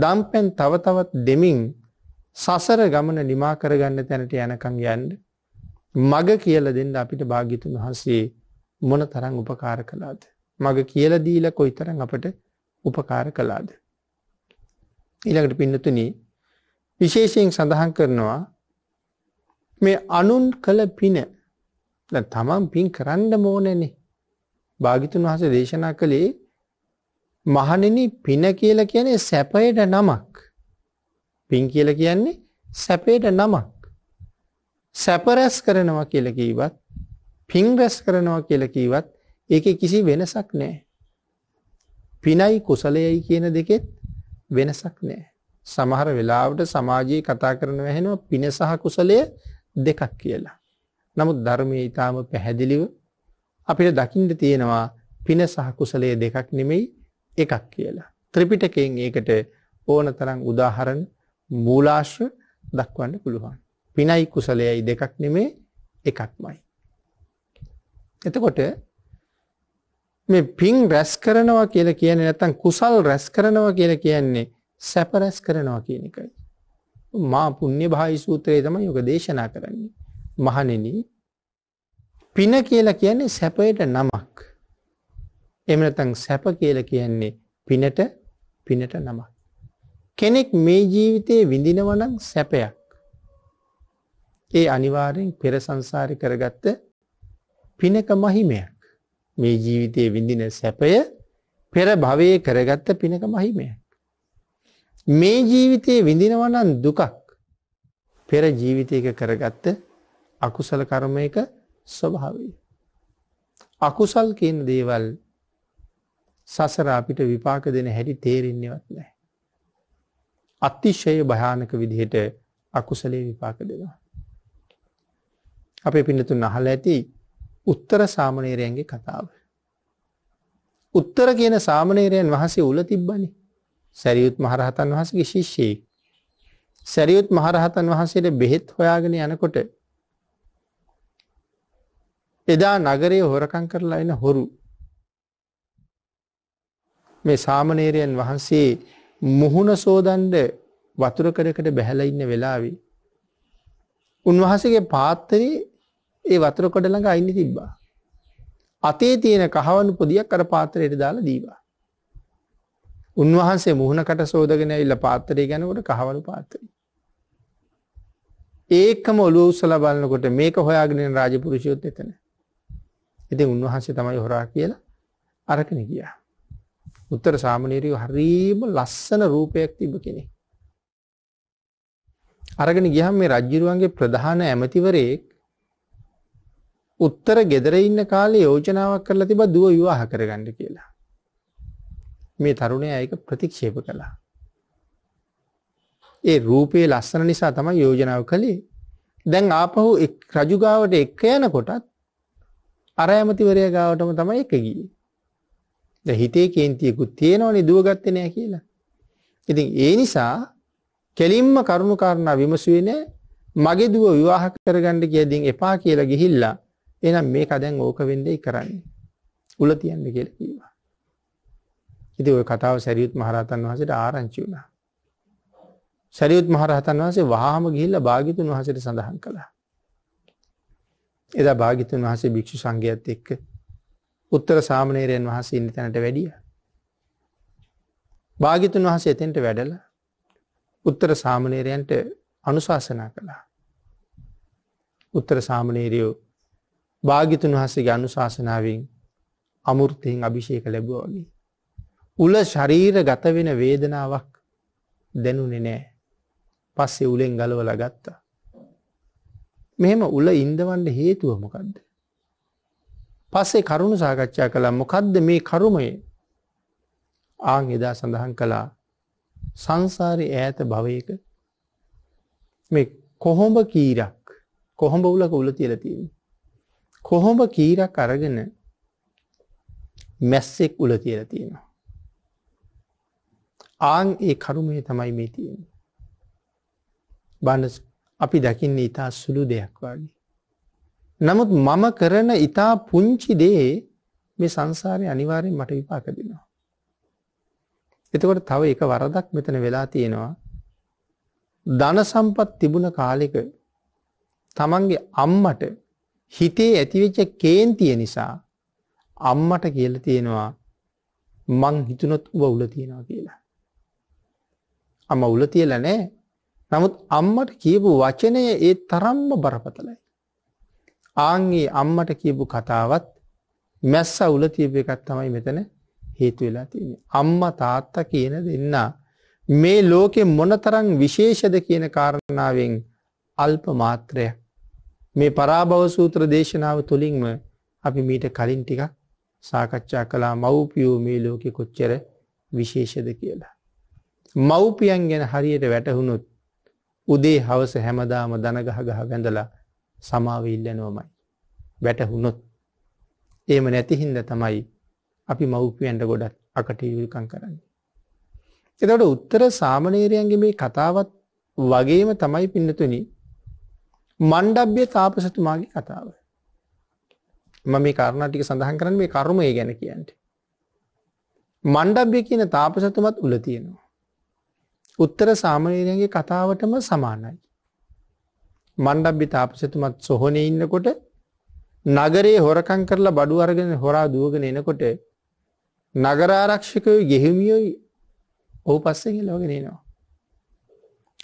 දම්පැන් තව තවත් දෙමින් සසර ගමන නිමා කරගන්න තැනට යනකම් යන්න මග කියල දෙන්න අපිට භාගිතුන් වහන්සේ මොන තරං උපකාර කලාද. මග කියල දීල කොයි තරං අපට උපකාර කලාද. ඊළඟට පින්නතුනී විශේෂයෙන් සඳහන් කරනවා මේ අනුන් කළ පින තමන් පින් කරන්න මෝනැනෙ. භාගිතුන් වහස දේශනා කළේ මහනෙන පින කියල කියන්නේ සැපයට නමක්. පින් කියල කියන්නේ සැපේට නමක්. සැපරැස් කරනවා කියලකීවත් පින් රැස් කරනවා කියලකීවත් ඒක කිසි වෙනසක් නෑ. පිනයි කුසලයයි කියන දෙකෙත් වෙනසක් නෑ. සමහර වෙලාවට සමාජයේ කතා කරන වැහෙනවා පින සහ කුසලය දෙකක් කියලා. නමුත් ධර්මයේ ඊටාම පැහැදිලිව අපිට දකිින්ට තියෙනවා පින සහ කුසලයේ දෙකක් නෙමෙයි එකක් කියලා. ත්‍රිපිටකයෙන් ඒකට ඕන තරම් උදාහරණ මූලාශ්‍ර දක්වන්න පුළුවන්. පිනයි කුසලයයි දෙකක් නෙමේ එකක්මයි. එතකොට මේ පින් රැස් කරනවා කියලා කියන්නේ නැත්තම් කුසල් රැස් කරනවා කියලා කියන්නේ සැප රැස් කරනවා කියන එකයි. මා පුුණ්‍ය භායි සූත්‍රයේ තම යොක දේශනා කරන්නේ. මහනෙන පින කියලා කියන්නේ සැපයට නමක්. එමනතන් සැප කියල කියන්නේ පිනට පිනට නමක්. කෙනෙක් මේ ජීවිතයේ විඳිනවනං සැපයක්. ඒ අනිවාරෙන් පෙර සංසාරි කරගත්ත පිනක මහිමයක්. මේ ජීවිතයේ විඳින සැපය පෙර භවයේ කරගත්ත පිනක මහිමයක්. මේ ජීවිතයේ විඳිනවා නම් දුකක් පෙර ජීවිතයක කරගත්ත අකුසල කර්මයක ස්වභාවය. අකුසල් කියන දේවල් සසර අපිට විපාක දෙන හැටි තේරෙන්නේවත් නෑ. අත්තිශය භයානක විදිහට අකුසලේ විපාක දෙනවා. අපේ පිඳතුන් අහල ඇති උත්තර සාමනේරයන්ගේ කතාව. උත්තර කියන සාමනේරයන් වහසේ උල තිබ්බනි සැරියුත් මහරහතන් වහසගේ ශිෂ්‍යයෙක්. සැරියුත් මහරහතන් වහන්සේට බෙහෙත් හොයාගෙන යනකොට එදා නගරයේ හොරකං කරලා එන හොරු. මේ සාමනේරයන් වහන්සේ මුහුණ සෝදන්ඩ වතුරකඩකට බැහැල ඉන්න වෙලාවේ. උන්වහසගේ පාත්තරේ ඒ වතුරකොඩ ළඟ අයින්න තිබ්බා. අතේ තියෙන කහවනු පොදියක් කර පාතරයට දාලා දීවා. උන්වහන්සේ මුහුණකට සෝදගෙන ඉල්ල පාත්තරය ගැනකොට කහවලු පාත්තරී. ඒකම ඔලු උසල බලන්නකොට මේක හොයාගෙනෙන් රාජපුරුෂයොත් එතන. ඉති උන්වහන්සේ තමයි හොරා කියලා අරකන ගිය. උත්තර සාමනීරයෝ හරීම ලස්සන රූපයක් තිබ කෙනෙ. අරගෙන ගිහම් මේ රජ්ජිරුවන්ගේ ප්‍රධාන ඇමතිවරයෙක් උත්තර ගෙදර ඉන්න කාලේ යෝජනාවක් කරලා තිබ දුව විවාහ කරගන්න කියලා. මේ තරුණයා ඒක ප්‍රතික්ෂේප කළා. ඒ රූපයේ ලස්සන නිසා තමයි යෝජනාව කළේ. දැන් ආපහු රජුගාවට එක්ක යනකොටත් අර ඇමතිවරයා ගාවටම තමයි එක ගියේ. දැන් හිතේ කේන්තියකුත් තියෙනවනේ දුවගත්තේ නෑ කියලා. ඉතින් ඒ නිසා කෙලින්ම කරුණු කාරණා විමසුවේ නෑ මගේ දුව විවාහ කරගන්න කියදින් එපා කියලා ගිහිල්ලා එහෙනම් මේක දැන් ඕක වෙන්නේ කරන්නේ. උල තියන්න කියලා කිව්වා. ඉති ඔය කතාව සැරියුත් මහරහතන් වහසට ආරංචි වුණා. සැරියුත් මහරහතන් වහසේ වහාම ගිහිල්ල භාගිතුන් වහසට සඳහන් කළා. එදා භාගිතුන් වහසේ භික්‍ෂු සංගයත් එක්ක උත්තර සාමනේරයන් වහස ඉන්න තැනට වැඩිය. භාගිතුන් වහස එතෙන්ට වැඩල උත්තර සාමනේරයන්ට අනුශාසනා කළා. උත්තර සාමනේරයෝ භාගිතුන් වහසගේ අනුශාසනාවෙන් අමුෘතයෙන් අභිෂේක ලැබුව වගේ. උල ශරීර ගතවෙන වේදනාවක් දැනුනෙ නෑ පස්සෙ උලෙන් ගලවල ගත්තා. මෙහෙම උල ඉන්දවන්ඩ හේතුවමකක්ද. පස්සේ කරුණු සාකච්ඡා කළා මොකක්ද මේ කරුමයේ ආං එදා සඳහන් කළා සංසාරය ඈත භවයක මේ කොහොඹ කීරක් කොහොඹ උලක උල තියලතිීම. කොහොඹ කීරක් අරගෙන මැස්සෙක් උල තියලතිීම. ආං ඒ කරුමය තමයි මේ තියෙන. බන අපි දකින්න ඉතා සුළු දෙයක් වගේ. නමුත් මම කරන ඉතා පුංචි දේ මේ සංසාරය අනිවාරයෙන් මට විපාක දෙනවා. එතකොට තව එක වරදක් මෙතන වෙලා තියෙනවා. ධන සම්පත් තිබුණ කාලෙක තමන්ගේ අම්මට හිතේ ඇතිවෙච්ච කේන්තිය නිසා අම්මට කියල තියෙනවා මං හිතනොත් උව උල තියෙනවා කියලා. අම උල තියලා නෑ. නමුත් අම්මට කියපු වචනය ඒ තරම්ම බරපතලයි. ආංගේ අම්මට කියපු කතාවත් මැස්ස උල තියප එකත් තමයි මෙතන හේතු වෙලා තියෙන. අම්ම තාත්තා කියන දෙන්න මේ ලෝකෙ මොනතරං විශේෂද කියන කාරණාවෙන් අල්ප මාත්‍රය මේ පරාභවසූත්‍ර දේශනාව තුළින්ම අපි මීට කලින් ටික සාකච්ඡා කලා මව්පියෝ මේ ලෝකෙ කොච්චර විශේෂද කියලා. මව්පියන් ගැන හරියට වැටහුණුත් උදේ හවස හැමදාම දනගහ ගහ වැඳලා සමාවඉල්ලනෝමයි. වැටහුණොත් ඒම නැතිහින්ද තමයි අපි මව්පියන්ට ගොඩත් අකටයුල්කං කරන්න. එතට උත්තර සාමනේරයන්ගේ මේ කතාවත් වගේම තමයි පින්නතුනි මණ්ඩබ්‍ය තාපසතුමාගේ කතාව. ම මේ කරණටික සඳහන් කරන මේ කරුමය ගැන කියන්ට. මණ්ඩබ්‍ය කියන තාපසතුමත් උල තියෙනවා. උත්තර සාමණේරයන්ගේ කතාවටම සමානයි. මණ්ඩබ්බි තාපසතුමත් සොහොනේ ඉන්නකොට නගරේ හොරකම් කරලා බඩු අරගෙන හොරා දුවගෙන එනකොට නගරාරක්ෂකයෝ ගෙහිමියෝයි ඔහු පස්සේ ගෙලවගෙන එනවා.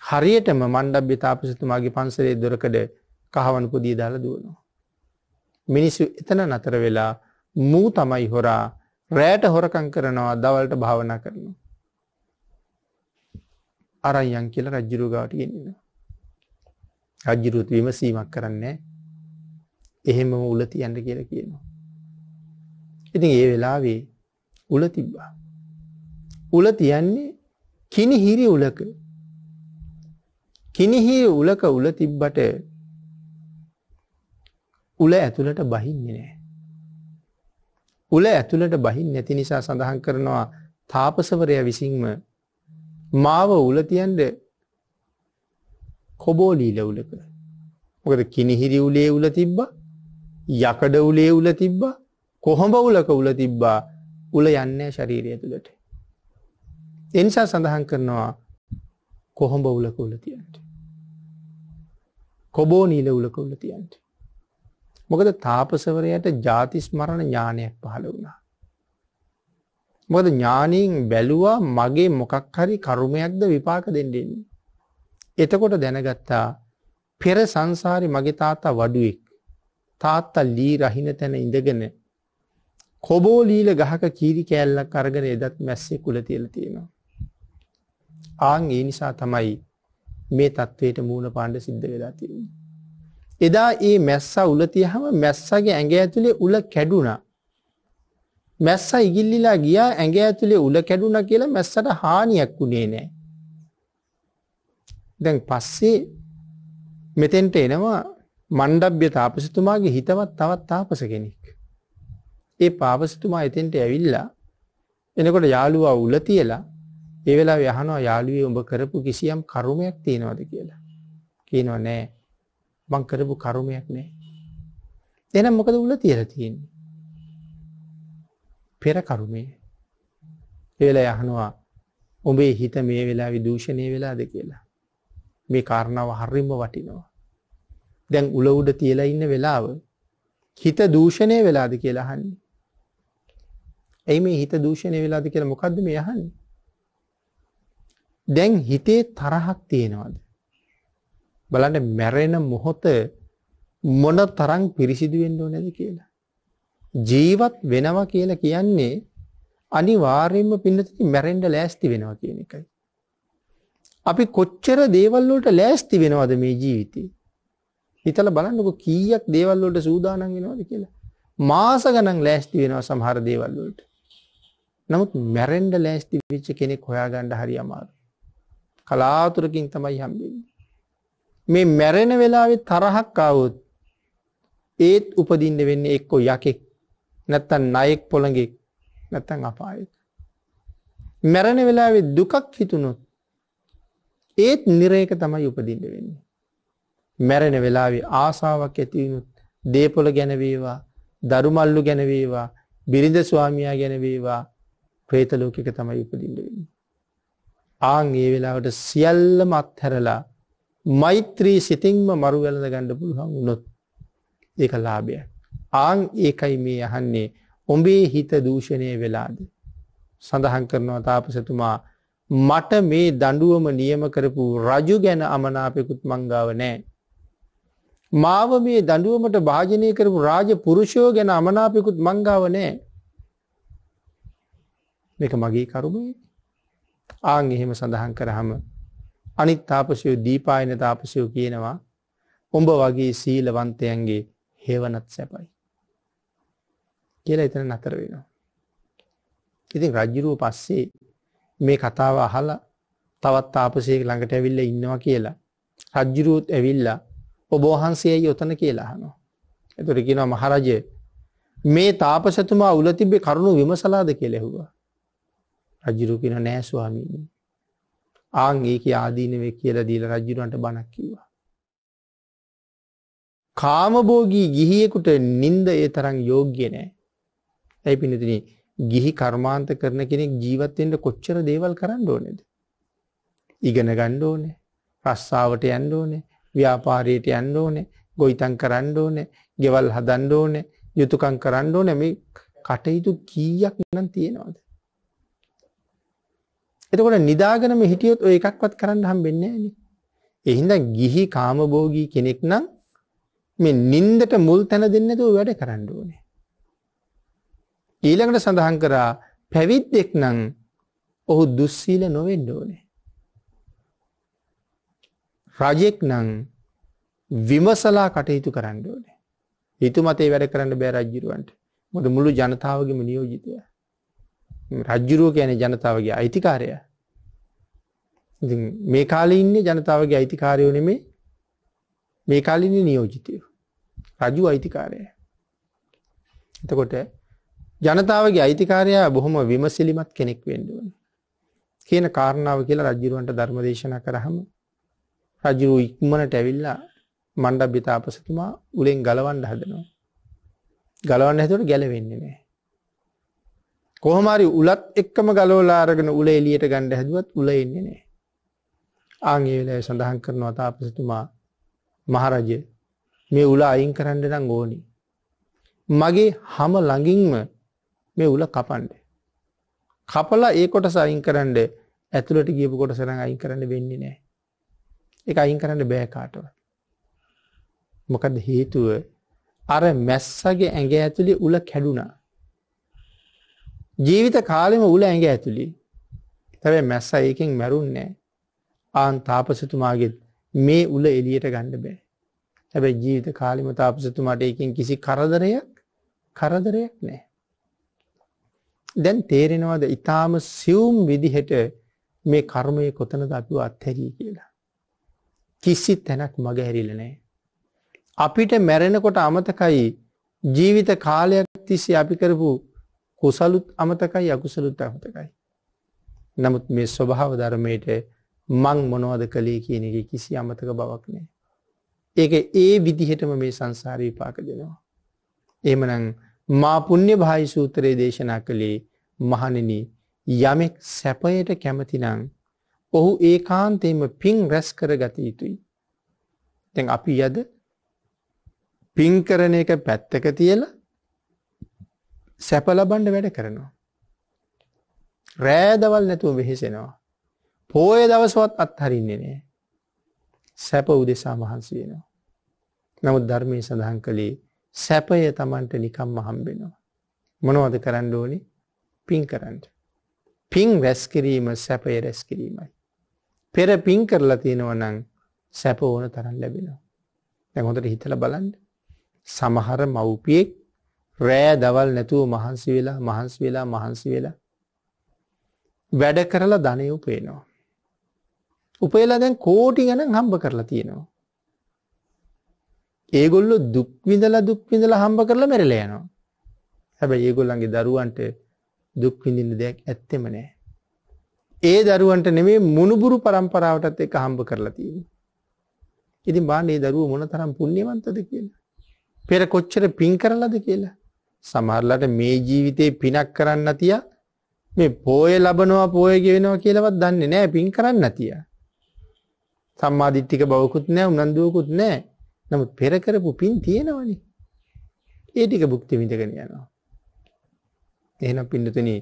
හරියටම මණ්ඩබ්බි තාපසතුමාගේ පන්සලේ දොරකඩ කහවණකු දී දාලා දුවනවා. මිනිස්සු එතන නතර වෙලා මූ තමයි හොරා රෑට හොරකං කරනවා දවල්ට භාවනා කරනවා. අරයන් කියලා රජ්ජුරුව ගාවට ගෙනියනවා. රජ්ජුරුවත් විමසීමක් කරන්නේ එහෙමම උල තියන්න කියලා කියනවා. ඉතින් ඒ වෙලාවේ උල තිබ්බා. උල තියන්නේ කිනිහිරි උලක. කිනිහිරි උලක උල තිබ්බට උල ඇතුළට බහින්නේ නෑ. උල ඇතුළට බහින් නැති නිසා සඳහන් කරනවා තාපසවරය විසින්ම මාව උල තියන්ට කොබෝලීල උලක මොකද කිනිහිරි උලේ උල තිබ්බ යකඩ උලේ උල තිබ්බ කොහොඹ උලක උල තිබ්බා උල යන්නේ ශරීරය තුළට එනිසා සඳහන් කරනවා කොහොඹ උලක උල තියන්ට කොබෝ නීල උලක උල තියන්ට මොකද තාපසවරයට ජාතිස් මරණ ඥානයක් පහළ වුණා මොකද ඥානීන් බැලුවා මගේ මොකක් හරි කරුමයක්ද විපාක දෙන්නෙන්නේ. එතකොට දැනගත්තා පෙර සංසාරි මගේ තාතා වඩුවෙක් තාත්තා ලී රහින තැන ඉඳගෙන කොබෝලීල ගහක කීරි කෑල්ලක් අරගෙන එදත් මැස්සේ කුල තියල තියෙනවා. ආං ඒ නිසා තමයි මේ තත්ත්වයට මූුණ පාණ්ඩ සිද්ධ වෙලා තියන්නේ. එදා ඒ මැස්සා උලතියහම මැස්සගේ ඇඟ ඇතුළේ උල කැඩුණා මැස්සා ඉගිල්ලිලා ගියා ඇඟ ඇතුලේ උල කැඩුනා කියලා මැස්සට හානියක් වුණේ නැහැ. දැන් පස්සේ මෙතෙන්ට එනවා මණ්ඩබ්්‍ය තාපසතුමාගේ හිතවත් තවත් තාපස කෙනෙක්. ඒ පාපසතුමා එතෙන්ට ඇවිල්ලා එනකොට යාළුවා උල තියලා ඒ වෙලා යහනවා යාළුවේ උඹ කරපු කිසියම් කරුමයක් තියෙනවද කියලා. කියනවා නෑ මං කරපු කරුමයක් නෑ. එහෙනම් මොකද උල තියලා තියෙන්නේ? පෙර කරුමේ. ඒල යහනවා ඔබේ හිත මේ වෙලා විදූෂණය වෙලාද කියලා. මේ කාරණාව හරිම වටිනවා. දැන් උලවුඩ තියලා ඉන්න වෙලාව හිත දූෂණය වෙලාද කියලාහන්නේ. ඇයි මේ හිත දූෂණය වෙලාද කියලා මොකක්ද මේ යහන්නේ. දැන් හිතේ තරහක් තියෙනවද. බලන්න මැරෙන මොහොත මොන තරං පිරිසිදුවෙන්ඩෝ නැද කියලා. ජීවත් වෙනවා කියලා කියන්නේ අනිවාර්යයෙන්ම පින්නතින් මැරෙන්න ලෑස්ති වෙනවා කියන එකයි. අපි කොච්චර දේවල් වලට ලෑස්ති වෙනවද මේ ජීවිතේ? හිතලා බලන්නකො කීයක් දේවල් වලට සූදානම් වෙනවද කියලා. මාස ගණන් ලෑස්ති වෙනවා සමහර දේවල් වලට. නමුත් මැරෙන්න ලෑස්ති වෙච්ච කෙනෙක් හොයාගන්න හරි අමාරුයි. කලාතුරකින් තමයි හම්බෙන්නේ. මේ මැරෙන වෙලාවේ තරහක් ආවොත් ඒත් උපදින්න වෙන්නේ එක්කෝ යකෙක් නැත්තන් නයෙක් පොළඟෙක් නැත්තන් අපායක. මැරණ වෙලාවෙ දුකක් හිතුණොත් ඒත් නිරේක තමයි උපදින්න වෙන්නේ. මැරෙන වෙලාවෙ ආසාාවක් ඇතිවුණුත් දේපොළ ගැනවේවා දරුමල්ලු ගැනවේවා බිරිඳ ස්වාමයා ගැනවේවා ප්‍රේතලෝකක තමයි උපදින්න වෙන්නේ. ආං ඒ වෙලාවට සියල්ල මත්හැරලා මෛත්‍රී සිතින්ම මරුවැලඳ ගණ්ඩ පුළහන් වුණොත් ඒක ලාභයක්. ආං ඒකයි මේ යහන්නේ ඔබේ හිත දූෂණය වෙලාද. සඳහන් කරනවා තාපසතුමා මට මේ දඩුවම නියම කරපු රජු ගැන අමනාපෙකුත් මංගාව නෑ. මාව මේ දඩුවමට භාජනය කරපු රාජ පුරුෂයෝ ගැන අමනාපෙකුත් මංගාව නෑ. මේක මගේ කරුමයි ආං එහෙම සඳහන් කරහම අනිත් තාපසයෝ දීපායන තාපසයෝ කියනවා උඹ වගේ සීලවන්තයන්ගේ හෙවනත් සැපයි. කියලා එතන නතර වෙනවා. ඉතින් රජ්ජුරුව පස්සේ මේ කතාව අහලා තවත් තාපසයෙක් ළඟට ඇවිල්ලා ඉන්නවා කියලා රජ්ජුරුවත් ඇවිල්ලා ඔබ වහන්සේයි ඔතන කියලා අහනවා. එතකොට කියනවා මහරජය මේ තාපසතුමා උල තිබ්බේ කරුණු විමසලාද කියලා ඇහුවා. රජ්ජුරුව කියනවා නෑ ස්වාමීනි. ආන් ඒකේ ආදීනවේ කියලා දීලා රජ්ජුරුවන්ට බණක් කිව්වා. කාමභෝගී ගිහියෙකුට නින්ද ඒ තරම් යෝග්‍ය නෑ. ඇයි පින්නතිනි ගිහි කර්මාන්ත කරන කෙනෙක් ජීවත් වෙන්න කොච්චර දේවල් කරන්න ඕනේද? ඉගෙන ගන්න ඕනේ. රස්සාවට යන්න ඕනේ. ව්‍යාපාරයට යන්න ඕනේ. ගොවිතැන් කරන්න ඕනේ. ගෙවල් හදන්න ඕනේ. යුතුයකම් කරන්න ඕනේ. මේ කටයුතු කීයක් නම් තියෙනවද? එතකොට නිදාගෙන මේ හිටියොත් ඔය එකක්වත් කරන්න හම්බෙන්නේ නැහැ නේ. ඒ හින්දා ගිහි කාමභෝගී කෙනෙක් නම් මේ නින්දට මුල් තැන දෙන්නේ නැතුව වැඩ කරන්න ඕනේ. ඊළඟට සඳහන් කරා පැවිද්දෙක් නම් ඔහු දුස්සීල නොවෙන්න ඕනේ. රජෙක් නං විමසලා කටයුතු කරන්න ඕනේ. හිතු මතේ වැඩ කරන්න බෑ රජ්ජිරුවන්ට මොද මුළු ජනතාවගේම නියෝජිතය. රජ්ජුරුව කියන ජනතාවගේ අයිතිකාරය. මේ කාලේ ඉන්න ජනතාවගේ අයිතිකාරයෝ නෙමේ මේ කාලින්න නියෝජිතය. රජු අයිතිකාරය. එතකොට ජනතාවගේ අයිතිකාරයා බොහොම විමසිලිමත් කෙනෙක් වෙන්ඩුවන. කියන කාරණාව කියලා රජරුවන්ට ධර්මදේශන කරහම රජරු ඉක්මනට ඇවිල්ලා මණ්ඩ බිතාපසතුමා උලෙන් ගලවන්ඩ හදනවා. ගලවන්න ඇතුට ගැලවෙන්නේ නෑ. කොහමරි උලත් එක්කම ගලෝලාරගෙන උල එලියට ගණ්ඩ හැදුවත් උල එන්නේ නෑ. ආංගේලය සඳහන් කරනවා තාපසතුමා මහරජය මේ උලා අයින් කරන්න නම් ඕනි. මගේ හම ළඟින්ම මේ උල කපන්ඩ. කපලා ඒ කොට සයින් කරන්ඩ ඇතුළට ගියපු කොට සන අයින් කරන්න වෙන්නේ නෑ. එක අයින් කරන්න බෑකාටව. මොකද හේතුව අර මැස්සගේ ඇඟ ඇතුළි උල කැඩුණා. ජීවිත කාලෙම උල ඇඟ ඇතුළි තැබයි මැස්ස ඒකෙන් මැරුන්නෑ ආන් තාපසතුමාගෙත් මේ උල එලියට ගණඩ බෑ. හැබැ ජීවිත කාලිම තාපසතුමාට ඒකින් කිසි කරදරයක් කරදරයක් නෑ. දැන් තේරෙනවද ඊටාම සියුම් විදිහට මේ කර්මය කොතනද අපිව අත්හැරී කියලා. කිසි තැනක් මග හැරිලා නැහැ. අපිට මැරෙනකොට අමතකයි ජීවිත කාලයක් තිස්සේ අපි කරපු කුසලුත් අමතකයි අකුසලුත් අමතකයි. නමුත් මේ ස්වභාව ධර්මයට මං මොනවද කළේ කියන එක කිසි අමතක බවක් නෑ. ඒක ඒ විදිහටම මේ සංසාර විපාක දෙනවා. එමනං මා පුුණ්‍ය භායි සූත්‍රයේ දේශනා කළේ මහණෙන යමෙක් සැපයට කැමතිනං ඔහු ඒ කාන්තේම පින් රැස් කර ගත යුතුයි. තැන් අපි යද පින්කරන එක පැත්තක තියල සැපලබන්ඩ වැඩ කරනවා. රෑදවල් නැතුව වෙහෙසෙනවා. පෝය දවසවත් අත්හරින්නේ නෑ. සැප උදෙසා මහන්සේනවා. නමුත් ධර්මය සඳහන් කළේ සැපය තමන්ට නිකම්ම හම්බෙනවා. මොනවද කරන්න ඕනි පින් කරන්න. පින් රැස්කිරීම සැපය රැස්කිරීමයි. පෙර පින් කරලා තියෙනවනං සැප ඕන තරන් ලැබෙනවා. දැහොඳට හිතල බලන්ඩ. සමහර මව්පියෙක් රෑ දවල් නැතුව මහන්සි වෙලා මහන්සි වෙලා මහන්සි වෙලා වැඩ කරලා ධනය උපේනවා. උපේලා දැන් කෝටි ගැන හම්බ කරලා තියෙනවා. ඒගොල්ලෝ දුක් විඳලා දුක් විඳලා හම්බ කරලා මැරිලා යනවා. හැබැයි ඒගොල්ලන්ගේ දරුවන්ට දුක් විඳින්න දෙයක් ඇත්තෙම නැහැ. ඒ දරුවන්ට නෙමෙයි මුණුබුරු પરම්පරාවටත් එක හම්බ කරලා තියෙන්නේ. ඉතින් බලන්න මේ දරුවෝ මොනතරම් පුණ්‍යවන්තද කියලා. පෙර කොච්චර පින් කරලාද කියලා. සමහරලාට මේ ජීවිතේ පිනක් කරන්න තියා මේ පෝය ලබනවා පෝය ගෙවෙනවා කියලාවත් දන්නේ නැහැ පින් කරන්න තියා. සම්මාදිට්ඨික බවකුත් නැහැ උනන්දුවකුත් නැහැ. නමුත් පෙර කරපු පින් තියෙනවනේ. ඒ ටික භුක්ති විඳගෙන යනවා. එහෙනම් පින්නතුනි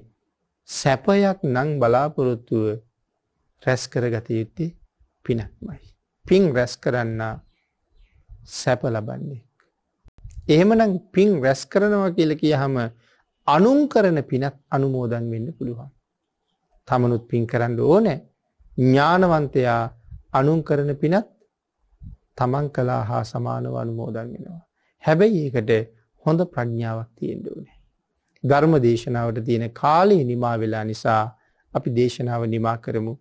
සැපයක් නම් බලාපොරොත්තුව රැස් කරගත යුත්තේ පිනක්මයි. පින් රැස් කරන්න සැප ලබන්නේ. එහෙමනම් පින් රැස් කරනවා කියල කියහම අනුම් කරන පිනත් අනුමෝදන් වෙන්න පුළුවන්. තමනුත් පින් කරන්න ඕනෑ ඥානවන්තයා අනුම් කරන පිනත් තමන් කලා හා සමානව අනුමෝදන් වෙනවා. හැබැයි ඒකට හොඳ ප්‍රඥාවක් තියෙන්ඩ ඕනේ. ධර්ම දේශනාවට තියෙන කාලයේ නිමා වෙලා නිසා අපි දේශනාව නිමා කරමු.